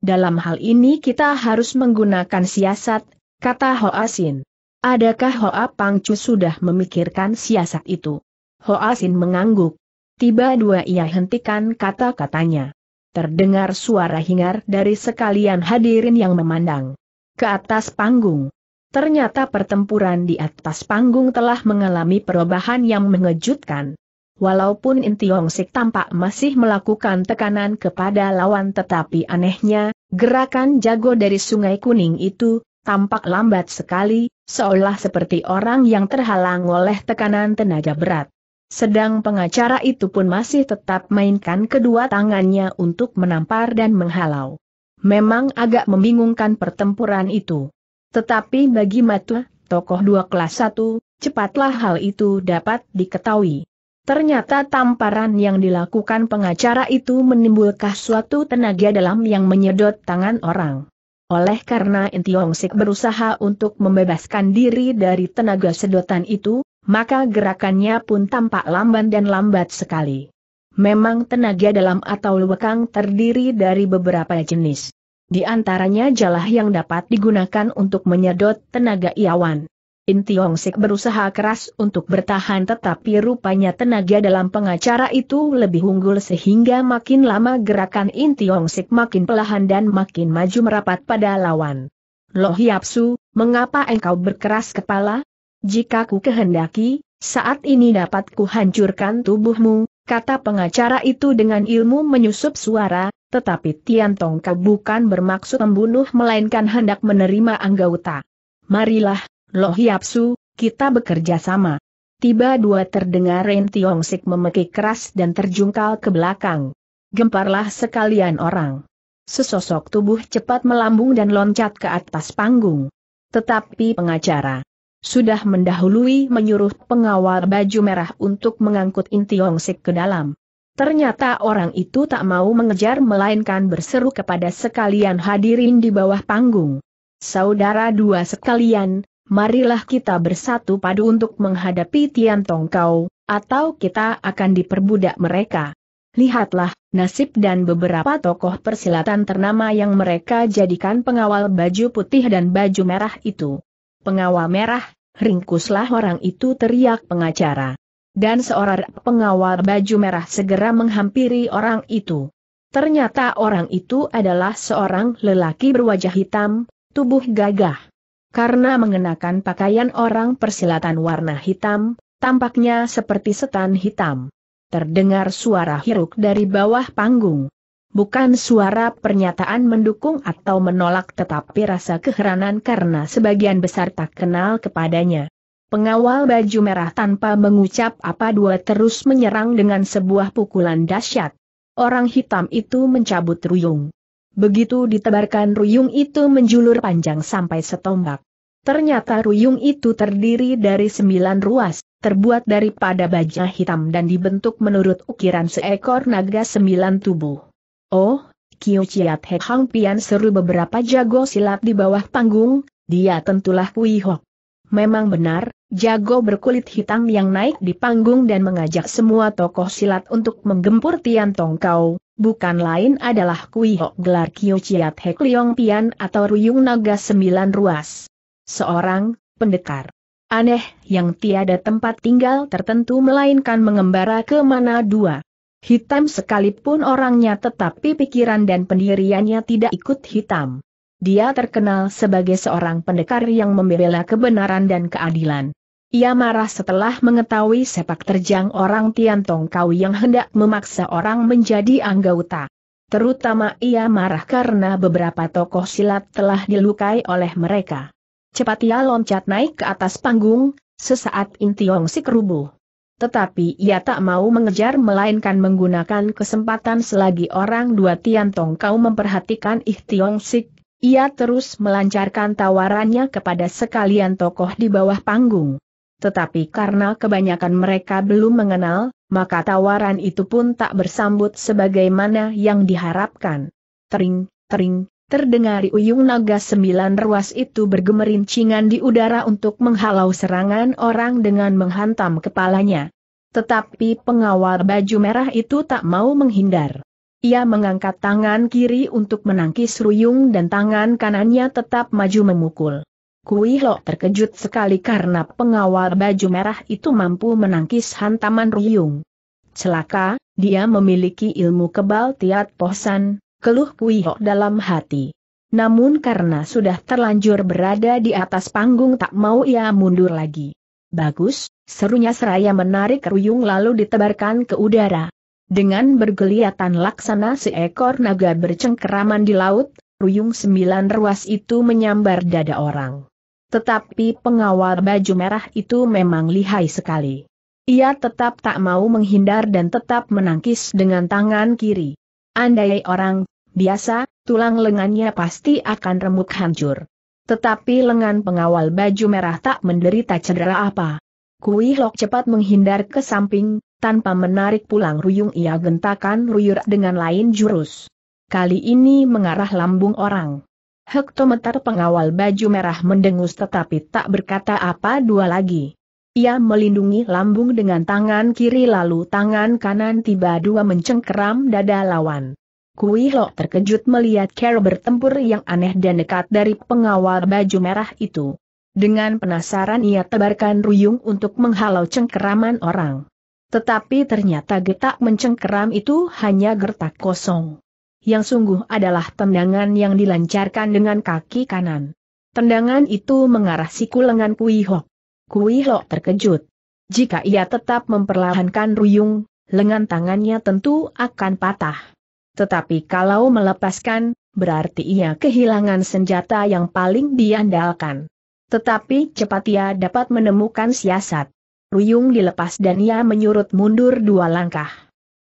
A: Dalam hal ini kita harus menggunakan siasat, kata Hoa Sin. Adakah Hoa Pangcu sudah memikirkan siasat itu? Hoa Sin mengangguk. Tiba dua ia hentikan kata-katanya. Terdengar suara hingar dari sekalian hadirin yang memandang ke atas panggung. Ternyata pertempuran di atas panggung telah mengalami perubahan yang mengejutkan. Walaupun Intiong Sik tampak masih melakukan tekanan kepada lawan tetapi anehnya, gerakan jago dari Sungai Kuning itu tampak lambat sekali, seolah seperti orang yang terhalang oleh tekanan tenaga berat. Sedang pengacara itu pun masih tetap mainkan kedua tangannya untuk menampar dan menghalau. Memang agak membingungkan pertempuran itu. Tetapi bagi Matua, tokoh dua kelas satu, cepatlah hal itu dapat diketahui. Ternyata tamparan yang dilakukan pengacara itu menimbulkan suatu tenaga dalam yang menyedot tangan orang. Oleh karena Entiong Sik berusaha untuk membebaskan diri dari tenaga sedotan itu, maka gerakannya pun tampak lamban dan lambat sekali. Memang tenaga dalam atau luwekang terdiri dari beberapa jenis. Di antaranya jalah yang dapat digunakan untuk menyedot tenaga iawan. In Tiong Sik berusaha keras untuk bertahan tetapi rupanya tenaga dalam pengacara itu lebih unggul sehingga makin lama gerakan In Tiong Sik makin pelahan dan makin maju merapat pada lawan. Loh Yapsu, mengapa engkau berkeras kepala? Jika ku kehendaki, saat ini dapat kuhancurkan tubuhmu, kata pengacara itu dengan ilmu menyusup suara, tetapi Tian Tong kau bukan bermaksud membunuh melainkan hendak menerima anggota. Marilah, Loh Hiapsu, kita bekerja sama. Tiba dua terdengar Ren Tiong Sik memekik keras dan terjungkal ke belakang. Gemparlah sekalian orang. Sesosok tubuh cepat melambung dan loncat ke atas panggung. Tetapi pengacara sudah mendahului menyuruh pengawal baju merah untuk mengangkut Intiong Sik ke dalam. Ternyata orang itu tak mau mengejar melainkan berseru kepada sekalian hadirin di bawah panggung. Saudara dua sekalian, marilah kita bersatu padu untuk menghadapi Tian Tong Kau, atau kita akan diperbudak mereka. Lihatlah, nasib dan beberapa tokoh persilatan ternama yang mereka jadikan pengawal baju putih dan baju merah itu. Pengawal merah, ringkuslah orang itu teriak pengacara. Dan seorang pengawal baju merah segera menghampiri orang itu. Ternyata orang itu adalah seorang lelaki berwajah hitam, tubuh gagah karena mengenakan pakaian orang persilatan warna hitam, tampaknya seperti setan hitam. Terdengar suara hiruk dari bawah panggung. Bukan suara pernyataan mendukung atau menolak tetapi rasa keheranan karena sebagian besar tak kenal kepadanya. Pengawal baju merah tanpa mengucap apa dua terus menyerang dengan sebuah pukulan dahsyat. Orang hitam itu mencabut ruyung. Begitu ditebarkan ruyung itu menjulur panjang sampai setombak. Ternyata ruyung itu terdiri dari sembilan ruas, terbuat daripada baja hitam dan dibentuk menurut ukiran seekor naga sembilan tubuh. Oh, Kiu Chiat He Hang Pian seru beberapa jago silat di bawah panggung, dia tentulah Kui Hok. Memang benar, jago berkulit hitam yang naik di panggung dan mengajak semua tokoh silat untuk menggempur Tian Tong Kau, bukan lain adalah Kui Hok gelar Kyo Chiat Hek Leong Pian atau Ruyung Naga Sembilan Ruas. Seorang, pendekar. Aneh, yang tiada tempat tinggal tertentu melainkan mengembara ke mana dua. Hitam sekalipun orangnya tetapi pikiran dan pendiriannya tidak ikut hitam. Dia terkenal sebagai seorang pendekar yang membela kebenaran dan keadilan. Ia marah setelah mengetahui sepak terjang orang Tiantong Kau yang hendak memaksa orang menjadi anggota. Terutama ia marah karena beberapa tokoh silat telah dilukai oleh mereka. Cepat ia loncat naik ke atas panggung, sesaat Intiong Sik rubuh. Tetapi ia tak mau mengejar melainkan menggunakan kesempatan selagi orang dua Tiantong Kau memperhatikan Ihtiong Sik, ia terus melancarkan tawarannya kepada sekalian tokoh di bawah panggung tetapi karena kebanyakan mereka belum mengenal, maka tawaran itu pun tak bersambut sebagaimana yang diharapkan. Tering, tering, terdengari uyung naga sembilan ruas itu bergemerincingan di udara untuk menghalau serangan orang dengan menghantam kepalanya. Tetapi pengawal baju merah itu tak mau menghindar. Ia mengangkat tangan kiri untuk menangkis ruyung dan tangan kanannya tetap maju memukul. Kui Lo terkejut sekali karena pengawal baju merah itu mampu menangkis hantaman Ruyung. Celaka, dia memiliki ilmu kebal tiat posan, keluh Kui Ho dalam hati. Namun karena sudah terlanjur berada di atas panggung tak mau ia mundur lagi. Bagus, serunya seraya menarik ruyung lalu ditebarkan ke udara. Dengan bergeliatan laksana seekor naga bercengkeraman di laut, ruyung sembilan ruas itu menyambar dada orang. Tetapi pengawal baju merah itu memang lihai sekali. Ia tetap tak mau menghindar dan tetap menangkis dengan tangan kiri. Andai orang biasa, tulang lengannya pasti akan remuk hancur. Tetapi lengan pengawal baju merah tak menderita cedera apa. Kui Lok cepat menghindar ke samping, tanpa menarik pulang ruyung ia gentakan ruyur dengan lain jurus. Kali ini mengarah lambung orang. Hektometer pengawal baju merah mendengus tetapi tak berkata apa dua lagi. Ia melindungi lambung dengan tangan kiri lalu tangan kanan tiba dua mencengkeram dada lawan. Kui Lo terkejut melihat Carol bertempur yang aneh dan dekat dari pengawal baju merah itu. Dengan penasaran ia tebarkan ruyung untuk menghalau cengkeraman orang. Tetapi ternyata getak mencengkeram itu hanya gertak kosong yang sungguh adalah tendangan yang dilancarkan dengan kaki kanan. Tendangan itu mengarah siku lengan Kui Hok. Kui Hok terkejut. Jika ia tetap memperlahankan Ruyung, lengan tangannya tentu akan patah. Tetapi kalau melepaskan, berarti ia kehilangan senjata yang paling diandalkan. Tetapi cepat ia dapat menemukan siasat. Ruyung dilepas dan ia menyurut mundur dua langkah.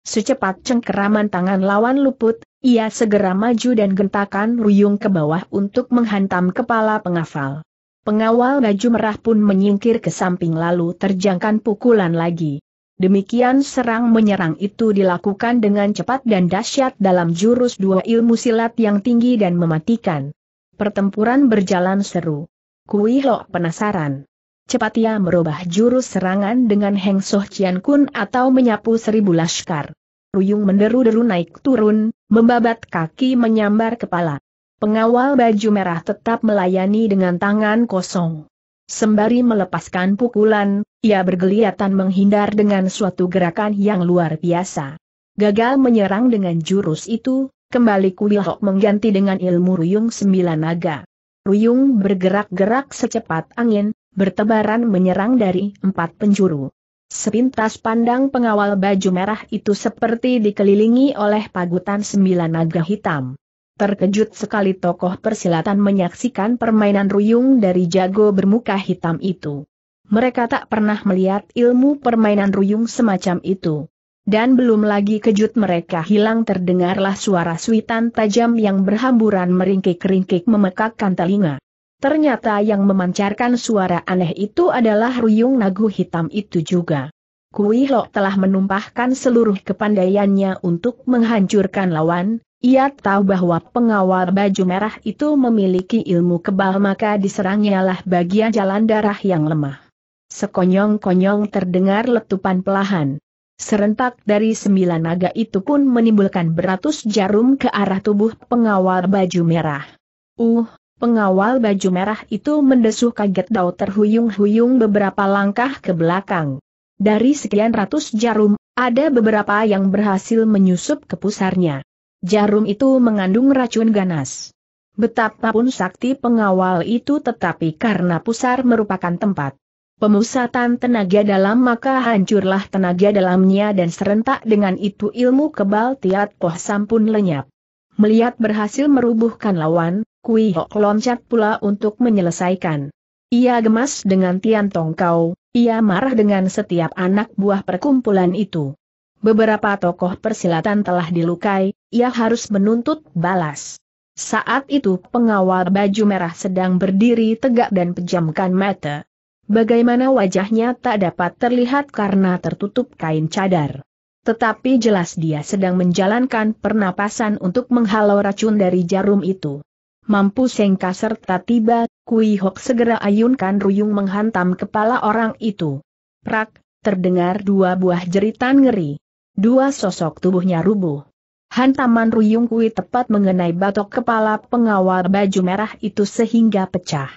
A: Secepat cengkeraman tangan lawan luput, ia segera maju dan gentakan ruyung ke bawah untuk menghantam kepala pengafal. Pengawal baju merah pun menyingkir ke samping lalu terjangkan pukulan lagi. Demikian serang menyerang itu dilakukan dengan cepat dan dahsyat dalam jurus dua ilmu silat yang tinggi dan mematikan. Pertempuran berjalan seru. Kui Lo penasaran. Cepat ia merubah jurus serangan dengan Heng Soh Chian Kun atau menyapu seribu laskar. Ruyung menderu-deru naik turun, membabat kaki menyambar kepala. Pengawal baju merah tetap melayani dengan tangan kosong. Sembari melepaskan pukulan, ia bergeliatan menghindar dengan suatu gerakan yang luar biasa. Gagal menyerang dengan jurus itu, kembali Kuilhok mengganti dengan ilmu Ruyung Sembilan Naga. Ruyung bergerak-gerak secepat angin, bertebaran menyerang dari empat penjuru. Sepintas pandang pengawal baju merah itu seperti dikelilingi oleh pagutan sembilan naga hitam. Terkejut sekali tokoh persilatan menyaksikan permainan ruyung dari jago bermuka hitam itu. Mereka tak pernah melihat ilmu permainan ruyung semacam itu. Dan belum lagi kejut mereka hilang terdengarlah suara suitan tajam yang berhamburan meringkik-ringkik memekakkan telinga. Ternyata yang memancarkan suara aneh itu adalah ruyung nagu hitam itu juga. Kui Lo telah menumpahkan seluruh kepandaiannya untuk menghancurkan lawan, ia tahu bahwa pengawal baju merah itu memiliki ilmu kebal maka diserangnya lah bagian jalan darah yang lemah. Sekonyong-konyong terdengar letupan pelahan. Serentak dari sembilan naga itu pun menimbulkan beratus jarum ke arah tubuh pengawal baju merah. Uh, Pengawal baju merah itu mendesuh kaget Dao terhuyung-huyung beberapa langkah ke belakang. Dari sekian ratus jarum, ada beberapa yang berhasil menyusup ke pusarnya. Jarum itu mengandung racun ganas. Betapapun sakti pengawal itu tetapi karena pusar merupakan tempat pemusatan tenaga dalam maka hancurlah tenaga dalamnya dan serentak dengan itu ilmu kebal Tiat Poh sampun lenyap. Melihat berhasil merubuhkan lawan, Kui Hok loncat pula untuk menyelesaikan. Ia gemas dengan Tian Tong Kau, ia marah dengan setiap anak buah perkumpulan itu. Beberapa tokoh persilatan telah dilukai, ia harus menuntut balas. Saat itu pengawal baju merah sedang berdiri tegak dan pejamkan mata. Bagaimana wajahnya tak dapat terlihat karena tertutup kain cadar. Tetapi jelas dia sedang menjalankan pernapasan untuk menghalau racun dari jarum itu mampu sengka serta tiba, Kui Hok segera ayunkan ruyung menghantam kepala orang itu. Prak, terdengar dua buah jeritan ngeri. Dua sosok tubuhnya rubuh. Hantaman ruyung kui tepat mengenai batok kepala pengawal baju merah itu sehingga pecah.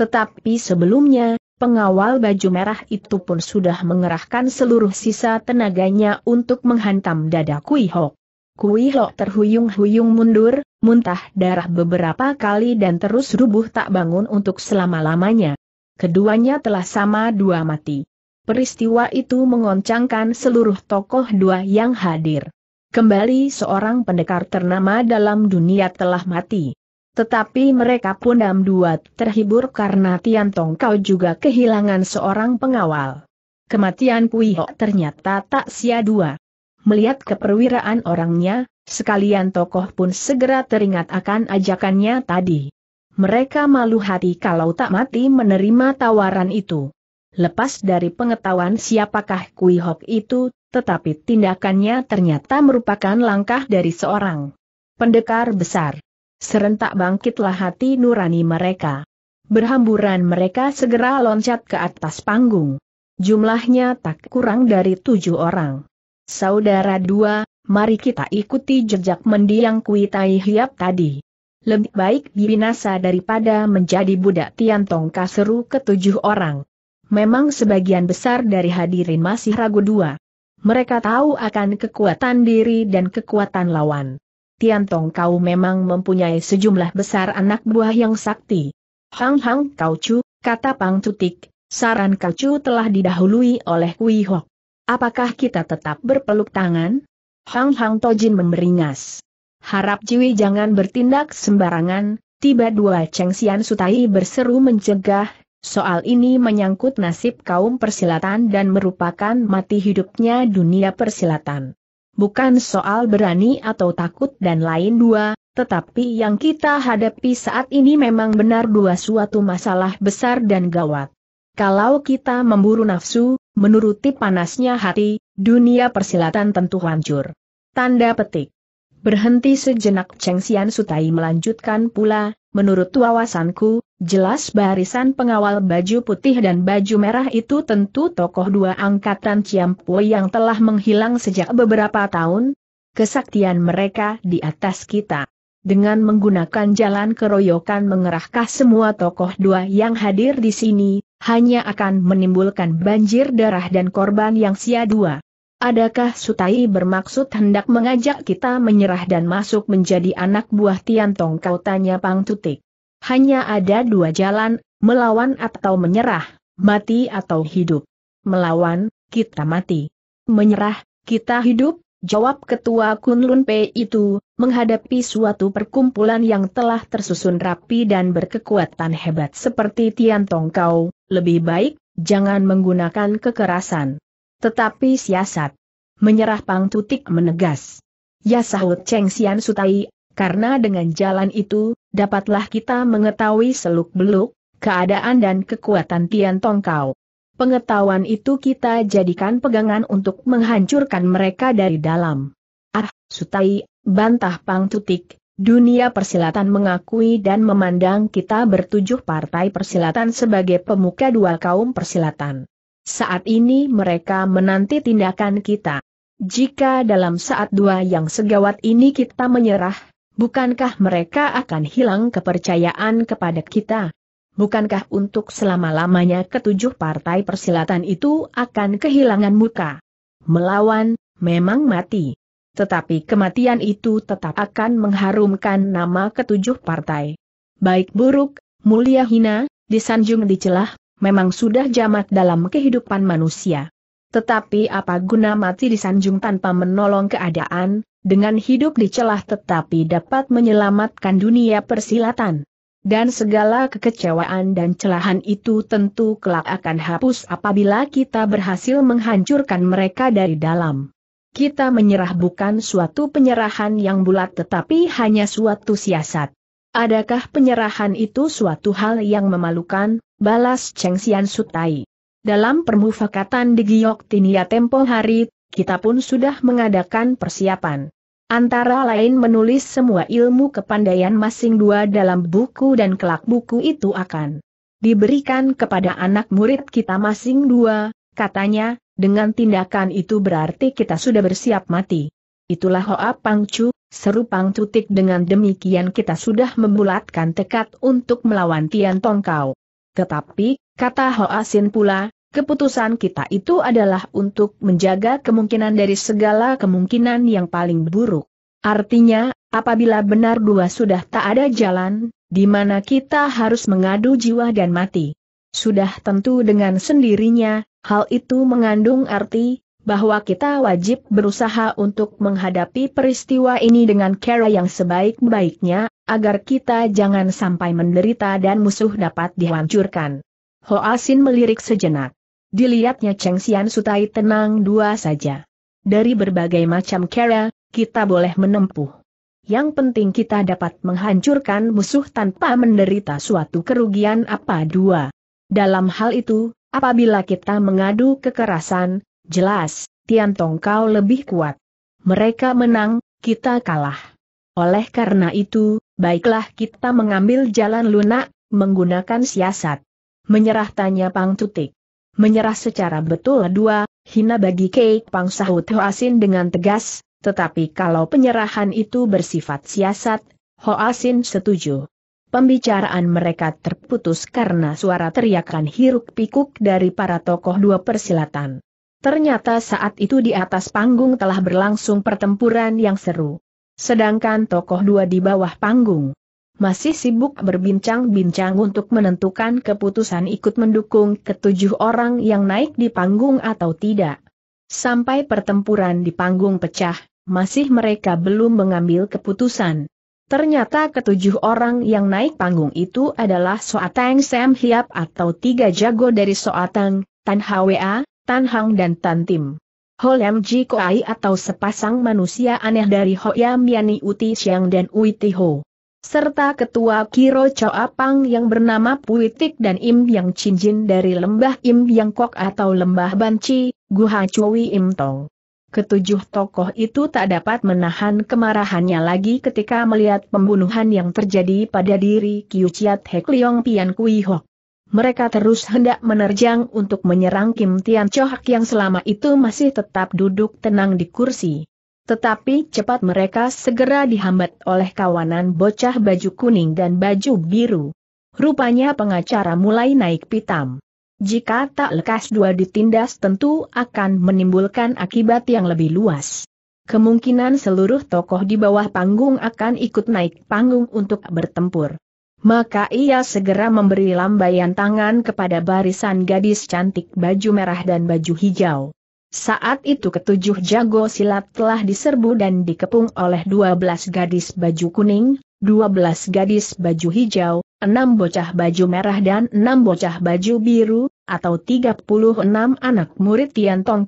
A: Tetapi sebelumnya, pengawal baju merah itu pun sudah mengerahkan seluruh sisa tenaganya untuk menghantam dada Kui Hok. Kui Lok terhuyung-huyung mundur, muntah darah beberapa kali dan terus rubuh tak bangun untuk selama-lamanya. Keduanya telah sama dua mati. Peristiwa itu mengoncangkan seluruh tokoh dua yang hadir. Kembali seorang pendekar ternama dalam dunia telah mati. Tetapi mereka pun dalam dua terhibur karena Tian Tong Kau juga kehilangan seorang pengawal. Kematian Kui Ho ternyata tak sia dua. Melihat keperwiraan orangnya, sekalian tokoh pun segera teringat akan ajakannya tadi. Mereka malu hati kalau tak mati menerima tawaran itu. Lepas dari pengetahuan siapakah Kui Hok itu, tetapi tindakannya ternyata merupakan langkah dari seorang pendekar besar. Serentak bangkitlah hati nurani mereka. Berhamburan mereka segera loncat ke atas panggung. Jumlahnya tak kurang dari tujuh orang. Saudara dua, mari kita ikuti jejak mendiang Kuitai Hiap tadi. Lebih baik binasa daripada menjadi budak Tian Tong kaseru ketujuh orang. Memang sebagian besar dari hadirin masih ragu dua. Mereka tahu akan kekuatan diri dan kekuatan lawan. Tian Tong, kau memang mempunyai sejumlah besar anak buah yang sakti. Hang Hang Kau Chu, kata Pang Tutik, saran Kau Chu telah didahului oleh Kui Hok. Apakah kita tetap berpeluk tangan? Hang Hang Tojin memberingas. Harap Jiwi jangan bertindak sembarangan, tiba dua Cheng Xian Sutai berseru mencegah, soal ini menyangkut nasib kaum persilatan dan merupakan mati hidupnya dunia persilatan. Bukan soal berani atau takut dan lain dua, tetapi yang kita hadapi saat ini memang benar dua suatu masalah besar dan gawat. Kalau kita memburu nafsu, Menuruti panasnya hati, dunia persilatan tentu hancur. Tanda petik. Berhenti sejenak Cheng Xian Sutai melanjutkan pula, menurut wawasanku, jelas barisan pengawal baju putih dan baju merah itu tentu tokoh dua angkatan Ciampui yang telah menghilang sejak beberapa tahun. Kesaktian mereka di atas kita. Dengan menggunakan jalan keroyokan mengerahkah semua tokoh dua yang hadir di sini, hanya akan menimbulkan banjir darah dan korban yang sia dua. Adakah Sutai bermaksud hendak mengajak kita menyerah dan masuk menjadi anak buah Tiantong kau tanya Pang Tutik. Hanya ada dua jalan, melawan atau menyerah, mati atau hidup. Melawan, kita mati. Menyerah, kita hidup, Jawab Ketua Kunlun P itu, menghadapi suatu perkumpulan yang telah tersusun rapi dan berkekuatan hebat seperti Tian Tongkau, lebih baik, jangan menggunakan kekerasan. Tetapi siasat. Menyerah Pang Tutik menegas. Ya sahut Cheng Xian Sutai, karena dengan jalan itu, dapatlah kita mengetahui seluk-beluk, keadaan dan kekuatan Tian Tongkau. Pengetahuan itu kita jadikan pegangan untuk menghancurkan mereka dari dalam. Ah, Sutai, bantah Pang Tutik, dunia persilatan mengakui dan memandang kita bertujuh partai persilatan sebagai pemuka dua kaum persilatan. Saat ini mereka menanti tindakan kita. Jika dalam saat dua yang segawat ini kita menyerah, bukankah mereka akan hilang kepercayaan kepada kita? bukankah untuk selama-lamanya ketujuh partai persilatan itu akan kehilangan muka? Melawan, memang mati. Tetapi kematian itu tetap akan mengharumkan nama ketujuh partai. Baik buruk, mulia hina, disanjung dicelah, memang sudah jamak dalam kehidupan manusia. Tetapi apa guna mati disanjung tanpa menolong keadaan, dengan hidup dicelah tetapi dapat menyelamatkan dunia persilatan dan segala kekecewaan dan celahan itu tentu kelak akan hapus apabila kita berhasil menghancurkan mereka dari dalam. Kita menyerah bukan suatu penyerahan yang bulat tetapi hanya suatu siasat. Adakah penyerahan itu suatu hal yang memalukan? Balas Cheng Xian Sutai. Dalam permufakatan di Giyok Tinia tempo hari, kita pun sudah mengadakan persiapan. Antara lain menulis semua ilmu kepandaian masing dua dalam buku dan kelak buku itu akan diberikan kepada anak murid kita masing dua, katanya, dengan tindakan itu berarti kita sudah bersiap mati. Itulah Hoa Pangcu, seru Pang dengan demikian kita sudah membulatkan tekad untuk melawan Tian Tongkau. Tetapi, kata Hoa Sin pula, Keputusan kita itu adalah untuk menjaga kemungkinan dari segala kemungkinan yang paling buruk. Artinya, apabila benar dua sudah tak ada jalan, di mana kita harus mengadu jiwa dan mati. Sudah tentu dengan sendirinya, hal itu mengandung arti, bahwa kita wajib berusaha untuk menghadapi peristiwa ini dengan cara yang sebaik-baiknya, agar kita jangan sampai menderita dan musuh dapat dihancurkan. Hoasin melirik sejenak. Dilihatnya Cheng Xian Sutai tenang dua saja. Dari berbagai macam cara, kita boleh menempuh. Yang penting kita dapat menghancurkan musuh tanpa menderita suatu kerugian apa dua. Dalam hal itu, apabila kita mengadu kekerasan, jelas, Tian Tong kau lebih kuat. Mereka menang, kita kalah. Oleh karena itu, baiklah kita mengambil jalan lunak, menggunakan siasat. Menyerah tanya Pang Tutik menyerah secara betul dua, hina bagi Kek Pang sahut Hoasin dengan tegas, tetapi kalau penyerahan itu bersifat siasat, Hoasin setuju. Pembicaraan mereka terputus karena suara teriakan hiruk-pikuk dari para tokoh dua persilatan. Ternyata saat itu di atas panggung telah berlangsung pertempuran yang seru. Sedangkan tokoh dua di bawah panggung masih sibuk berbincang-bincang untuk menentukan keputusan ikut mendukung ketujuh orang yang naik di panggung atau tidak. Sampai pertempuran di panggung pecah, masih mereka belum mengambil keputusan. Ternyata ketujuh orang yang naik panggung itu adalah Soatang Sam Hiap atau tiga jago dari Soatang, Tan Hwa, Tan Hang dan Tan Tim. Holem Ji Koai atau sepasang manusia aneh dari Hoya Miani Uti Siang dan Uiti Ho serta ketua Kiro Apang yang bernama Puitik dan Im Yang Cincin dari lembah Im Yang Kok atau lembah Banci, Guha Cui Im Tong. Ketujuh tokoh itu tak dapat menahan kemarahannya lagi ketika melihat pembunuhan yang terjadi pada diri Kiu Chiat Hek Leong Pian Kui Hok. Mereka terus hendak menerjang untuk menyerang Kim Tian Chohak yang selama itu masih tetap duduk tenang di kursi. Tetapi cepat mereka segera dihambat oleh kawanan bocah baju kuning dan baju biru. Rupanya pengacara mulai naik pitam. Jika tak lekas dua ditindas tentu akan menimbulkan akibat yang lebih luas. Kemungkinan seluruh tokoh di bawah panggung akan ikut naik panggung untuk bertempur. Maka ia segera memberi lambaian tangan kepada barisan gadis cantik baju merah dan baju hijau. Saat itu ketujuh jago silat telah diserbu dan dikepung oleh dua belas gadis baju kuning, dua belas gadis baju hijau, enam bocah baju merah dan enam bocah baju biru, atau tiga puluh enam anak murid Tian Tong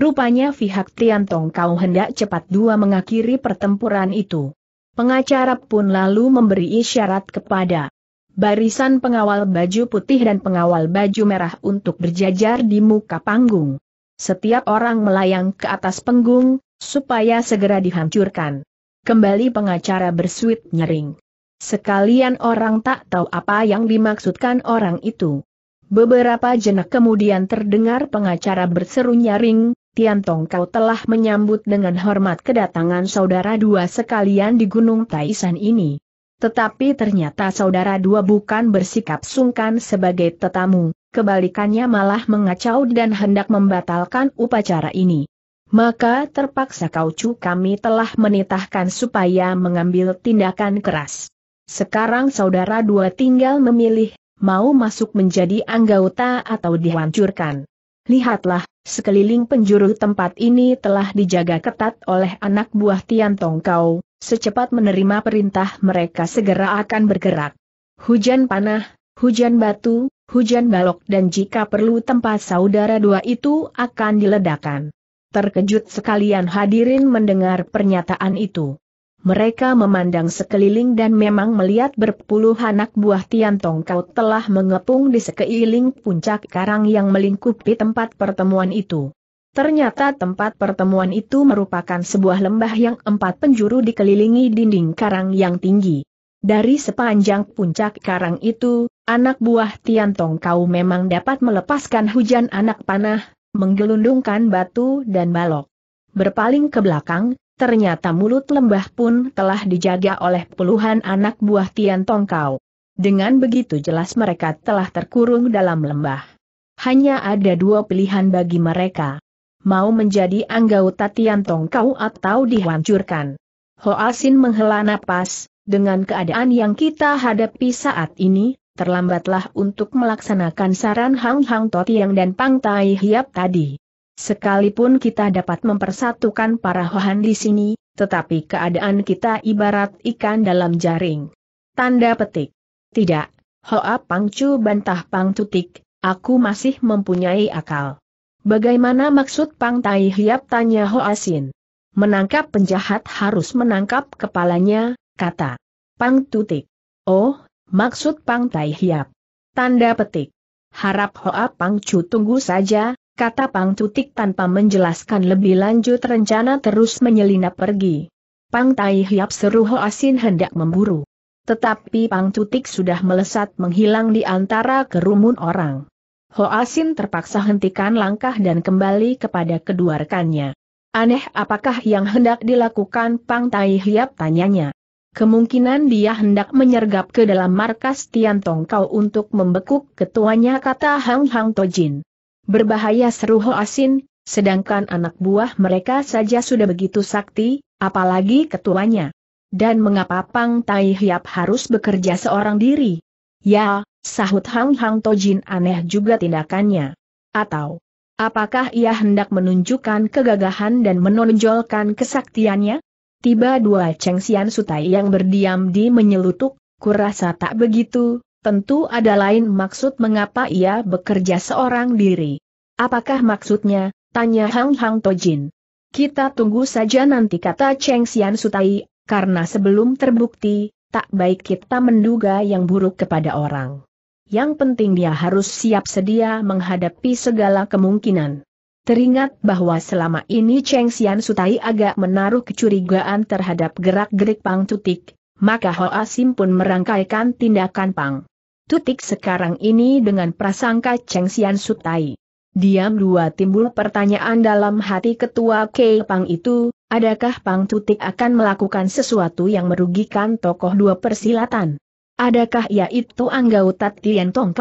A: Rupanya pihak Tian Tong hendak cepat dua mengakhiri pertempuran itu. Pengacara pun lalu memberi isyarat kepada barisan pengawal baju putih dan pengawal baju merah untuk berjajar di muka panggung. Setiap orang melayang ke atas penggung, supaya segera dihancurkan. Kembali pengacara bersuit nyering. Sekalian orang tak tahu apa yang dimaksudkan orang itu. Beberapa jenak kemudian terdengar pengacara berseru nyaring, Tiantong kau telah menyambut dengan hormat kedatangan saudara dua sekalian di Gunung Taisan ini. Tetapi ternyata saudara dua bukan bersikap sungkan sebagai tetamu, kebalikannya malah mengacau dan hendak membatalkan upacara ini. Maka terpaksa kaucu kami telah menitahkan supaya mengambil tindakan keras. Sekarang saudara dua tinggal memilih, mau masuk menjadi anggota atau dihancurkan. Lihatlah, sekeliling penjuru tempat ini telah dijaga ketat oleh anak buah Tian Tong Kau, secepat menerima perintah mereka segera akan bergerak. Hujan panah, hujan batu, hujan balok dan jika perlu tempat saudara dua itu akan diledakan. Terkejut sekalian hadirin mendengar pernyataan itu. Mereka memandang sekeliling dan memang melihat berpuluh anak buah Tiantong Kau telah mengepung di sekeliling puncak karang yang melingkupi tempat pertemuan itu. Ternyata tempat pertemuan itu merupakan sebuah lembah yang empat penjuru dikelilingi dinding karang yang tinggi. Dari sepanjang puncak karang itu, anak buah Tiantong kau memang dapat melepaskan hujan anak panah, menggelundungkan batu dan balok. Berpaling ke belakang, ternyata mulut lembah pun telah dijaga oleh puluhan anak buah Tiantong kau. Dengan begitu jelas mereka telah terkurung dalam lembah. Hanya ada dua pilihan bagi mereka. Mau menjadi anggota Tiantong kau atau dihancurkan. Hoa Sin menghela napas, dengan keadaan yang kita hadapi saat ini, terlambatlah untuk melaksanakan saran Hang Hang Totiang dan Pang Tai Hiap tadi. Sekalipun kita dapat mempersatukan para Hohan di sini, tetapi keadaan kita ibarat ikan dalam jaring. Tanda petik. Tidak, Hoa Pangcu bantah Pang Tutik, aku masih mempunyai akal. Bagaimana maksud Pang Tai Hiap tanya Hoa Sin? Menangkap penjahat harus menangkap kepalanya, kata Pang Tutik. Oh, maksud Pang Tai Hiap. Tanda petik. Harap Hoa Pang Chu tunggu saja, kata Pang Tutik tanpa menjelaskan lebih lanjut rencana terus menyelinap pergi. Pang Tai Hiap seru Hoa Sin hendak memburu. Tetapi Pang Tutik sudah melesat menghilang di antara kerumun orang. Hoa Sin terpaksa hentikan langkah dan kembali kepada kedua rekannya. Aneh apakah yang hendak dilakukan Pang Tai Hiap tanyanya. Kemungkinan dia hendak menyergap ke dalam markas Tian Tong Kau untuk membekuk ketuanya kata Hang Hang Tojin. Berbahaya seru Ho Asin, sedangkan anak buah mereka saja sudah begitu sakti, apalagi ketuanya. Dan mengapa Pang Tai Hiap harus bekerja seorang diri? Ya, sahut Hang Hang Tojin aneh juga tindakannya. Atau, apakah ia hendak menunjukkan kegagahan dan menonjolkan kesaktiannya? Tiba dua Cheng Xian Sutai yang berdiam di menyelutuk, kurasa tak begitu, tentu ada lain maksud mengapa ia bekerja seorang diri. Apakah maksudnya, tanya Hang Hang Tojin. Kita tunggu saja nanti kata Cheng Xian Sutai, karena sebelum terbukti, tak baik kita menduga yang buruk kepada orang. Yang penting dia harus siap sedia menghadapi segala kemungkinan. Teringat bahwa selama ini Cheng Xian Sutai agak menaruh kecurigaan terhadap gerak-gerik Pang Tutik, maka Ho Asim pun merangkaikan tindakan Pang Tutik sekarang ini dengan prasangka Cheng Xian Sutai. Diam dua timbul pertanyaan dalam hati ketua Kei Pang itu, adakah Pang Tutik akan melakukan sesuatu yang merugikan tokoh dua persilatan? Adakah yaitu itu anggota Tian Tong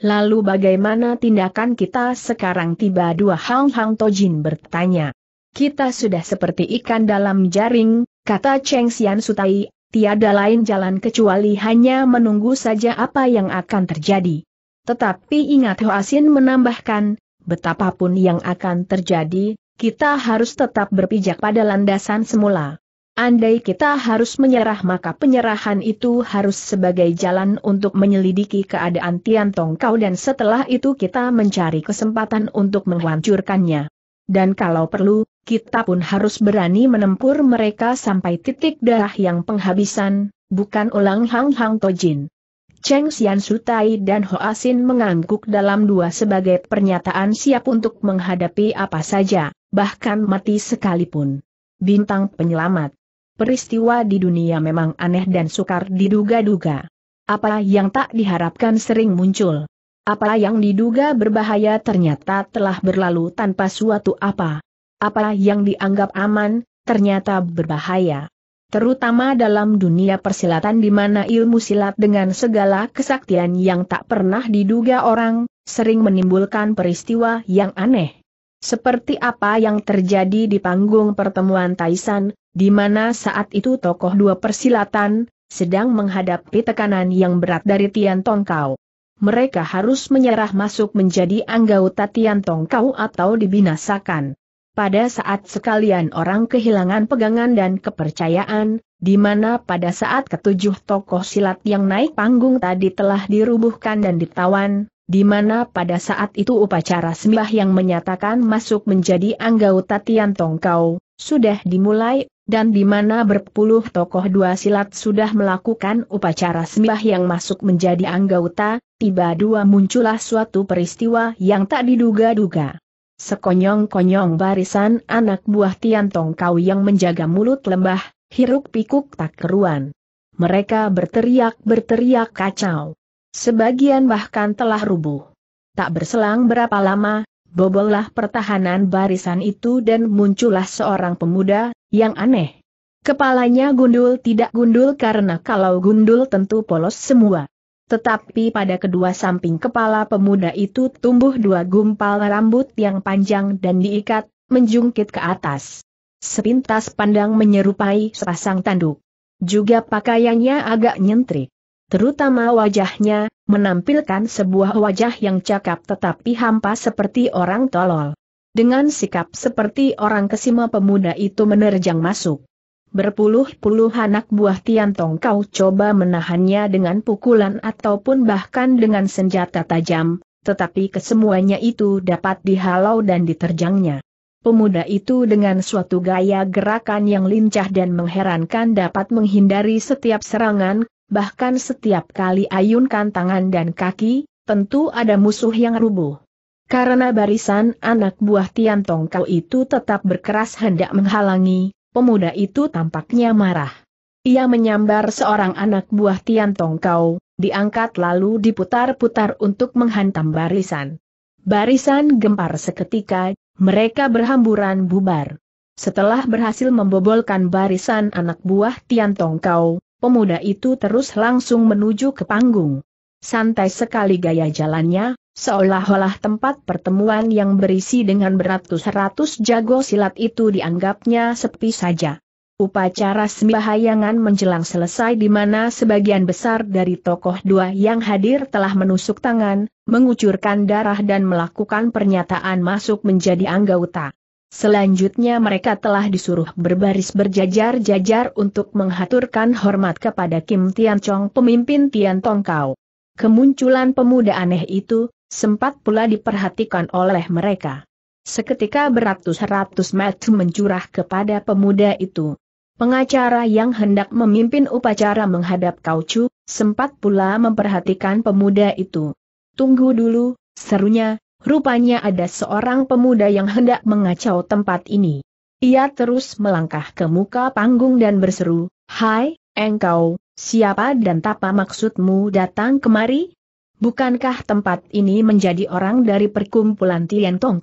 A: Lalu bagaimana tindakan kita sekarang tiba dua Hang Hang Tojin bertanya. Kita sudah seperti ikan dalam jaring, kata Cheng Xian Sutai, tiada lain jalan kecuali hanya menunggu saja apa yang akan terjadi. Tetapi ingat Hoa Sin menambahkan, betapapun yang akan terjadi, kita harus tetap berpijak pada landasan semula. Andai kita harus menyerah maka penyerahan itu harus sebagai jalan untuk menyelidiki keadaan Tian Tong Kau dan setelah itu kita mencari kesempatan untuk menghancurkannya. Dan kalau perlu, kita pun harus berani menempur mereka sampai titik darah yang penghabisan, bukan ulang Hang Hang Tojin. Cheng Xian Sutai dan Ho Asin mengangguk dalam dua sebagai pernyataan siap untuk menghadapi apa saja, bahkan mati sekalipun. Bintang penyelamat peristiwa di dunia memang aneh dan sukar diduga-duga. Apa yang tak diharapkan sering muncul. Apa yang diduga berbahaya ternyata telah berlalu tanpa suatu apa. Apa yang dianggap aman, ternyata berbahaya. Terutama dalam dunia persilatan di mana ilmu silat dengan segala kesaktian yang tak pernah diduga orang, sering menimbulkan peristiwa yang aneh. Seperti apa yang terjadi di panggung pertemuan Taisan, di mana saat itu tokoh dua persilatan, sedang menghadapi tekanan yang berat dari Tian Tongkau. Mereka harus menyerah masuk menjadi anggota Tian Tongkau atau dibinasakan. Pada saat sekalian orang kehilangan pegangan dan kepercayaan, di mana pada saat ketujuh tokoh silat yang naik panggung tadi telah dirubuhkan dan ditawan, di mana pada saat itu upacara sembah yang menyatakan masuk menjadi anggota Tian Kau, sudah dimulai, dan di mana berpuluh tokoh dua silat sudah melakukan upacara sembah yang masuk menjadi anggota, tiba dua muncullah suatu peristiwa yang tak diduga-duga. Sekonyong-konyong barisan anak buah Tian Kau yang menjaga mulut lembah, hiruk pikuk tak keruan. Mereka berteriak-berteriak kacau. Sebagian bahkan telah rubuh. Tak berselang berapa lama, bobollah pertahanan barisan itu dan muncullah seorang pemuda, yang aneh. Kepalanya gundul tidak gundul karena kalau gundul tentu polos semua. Tetapi pada kedua samping kepala pemuda itu tumbuh dua gumpal rambut yang panjang dan diikat, menjungkit ke atas. Sepintas pandang menyerupai sepasang tanduk. Juga pakaiannya agak nyentrik. Terutama wajahnya, menampilkan sebuah wajah yang cakap tetapi hampa seperti orang tolol. Dengan sikap seperti orang kesima pemuda itu menerjang masuk. Berpuluh-puluh anak buah Tiantong kau coba menahannya dengan pukulan ataupun bahkan dengan senjata tajam, tetapi kesemuanya itu dapat dihalau dan diterjangnya. Pemuda itu dengan suatu gaya gerakan yang lincah dan mengherankan dapat menghindari setiap serangan, bahkan setiap kali ayunkan tangan dan kaki, tentu ada musuh yang rubuh. Karena barisan anak buah Tian Kau itu tetap berkeras hendak menghalangi, pemuda itu tampaknya marah. Ia menyambar seorang anak buah Tian Kau, diangkat lalu diputar-putar untuk menghantam barisan. Barisan gempar seketika, mereka berhamburan bubar. Setelah berhasil membobolkan barisan anak buah Tian Kau, pemuda itu terus langsung menuju ke panggung. Santai sekali gaya jalannya, seolah-olah tempat pertemuan yang berisi dengan beratus-ratus jago silat itu dianggapnya sepi saja. Upacara sembahyangan menjelang selesai di mana sebagian besar dari tokoh dua yang hadir telah menusuk tangan, mengucurkan darah dan melakukan pernyataan masuk menjadi anggota. Selanjutnya mereka telah disuruh berbaris berjajar-jajar untuk menghaturkan hormat kepada Kim Tian Chong pemimpin Tian Tong Kau. Kemunculan pemuda aneh itu, sempat pula diperhatikan oleh mereka. Seketika beratus-ratus mata mencurah kepada pemuda itu. Pengacara yang hendak memimpin upacara menghadap Kaucu, sempat pula memperhatikan pemuda itu. Tunggu dulu, serunya, Rupanya ada seorang pemuda yang hendak mengacau tempat ini. Ia terus melangkah ke muka panggung dan berseru, Hai, engkau, siapa dan apa maksudmu datang kemari? Bukankah tempat ini menjadi orang dari perkumpulan Tian Tong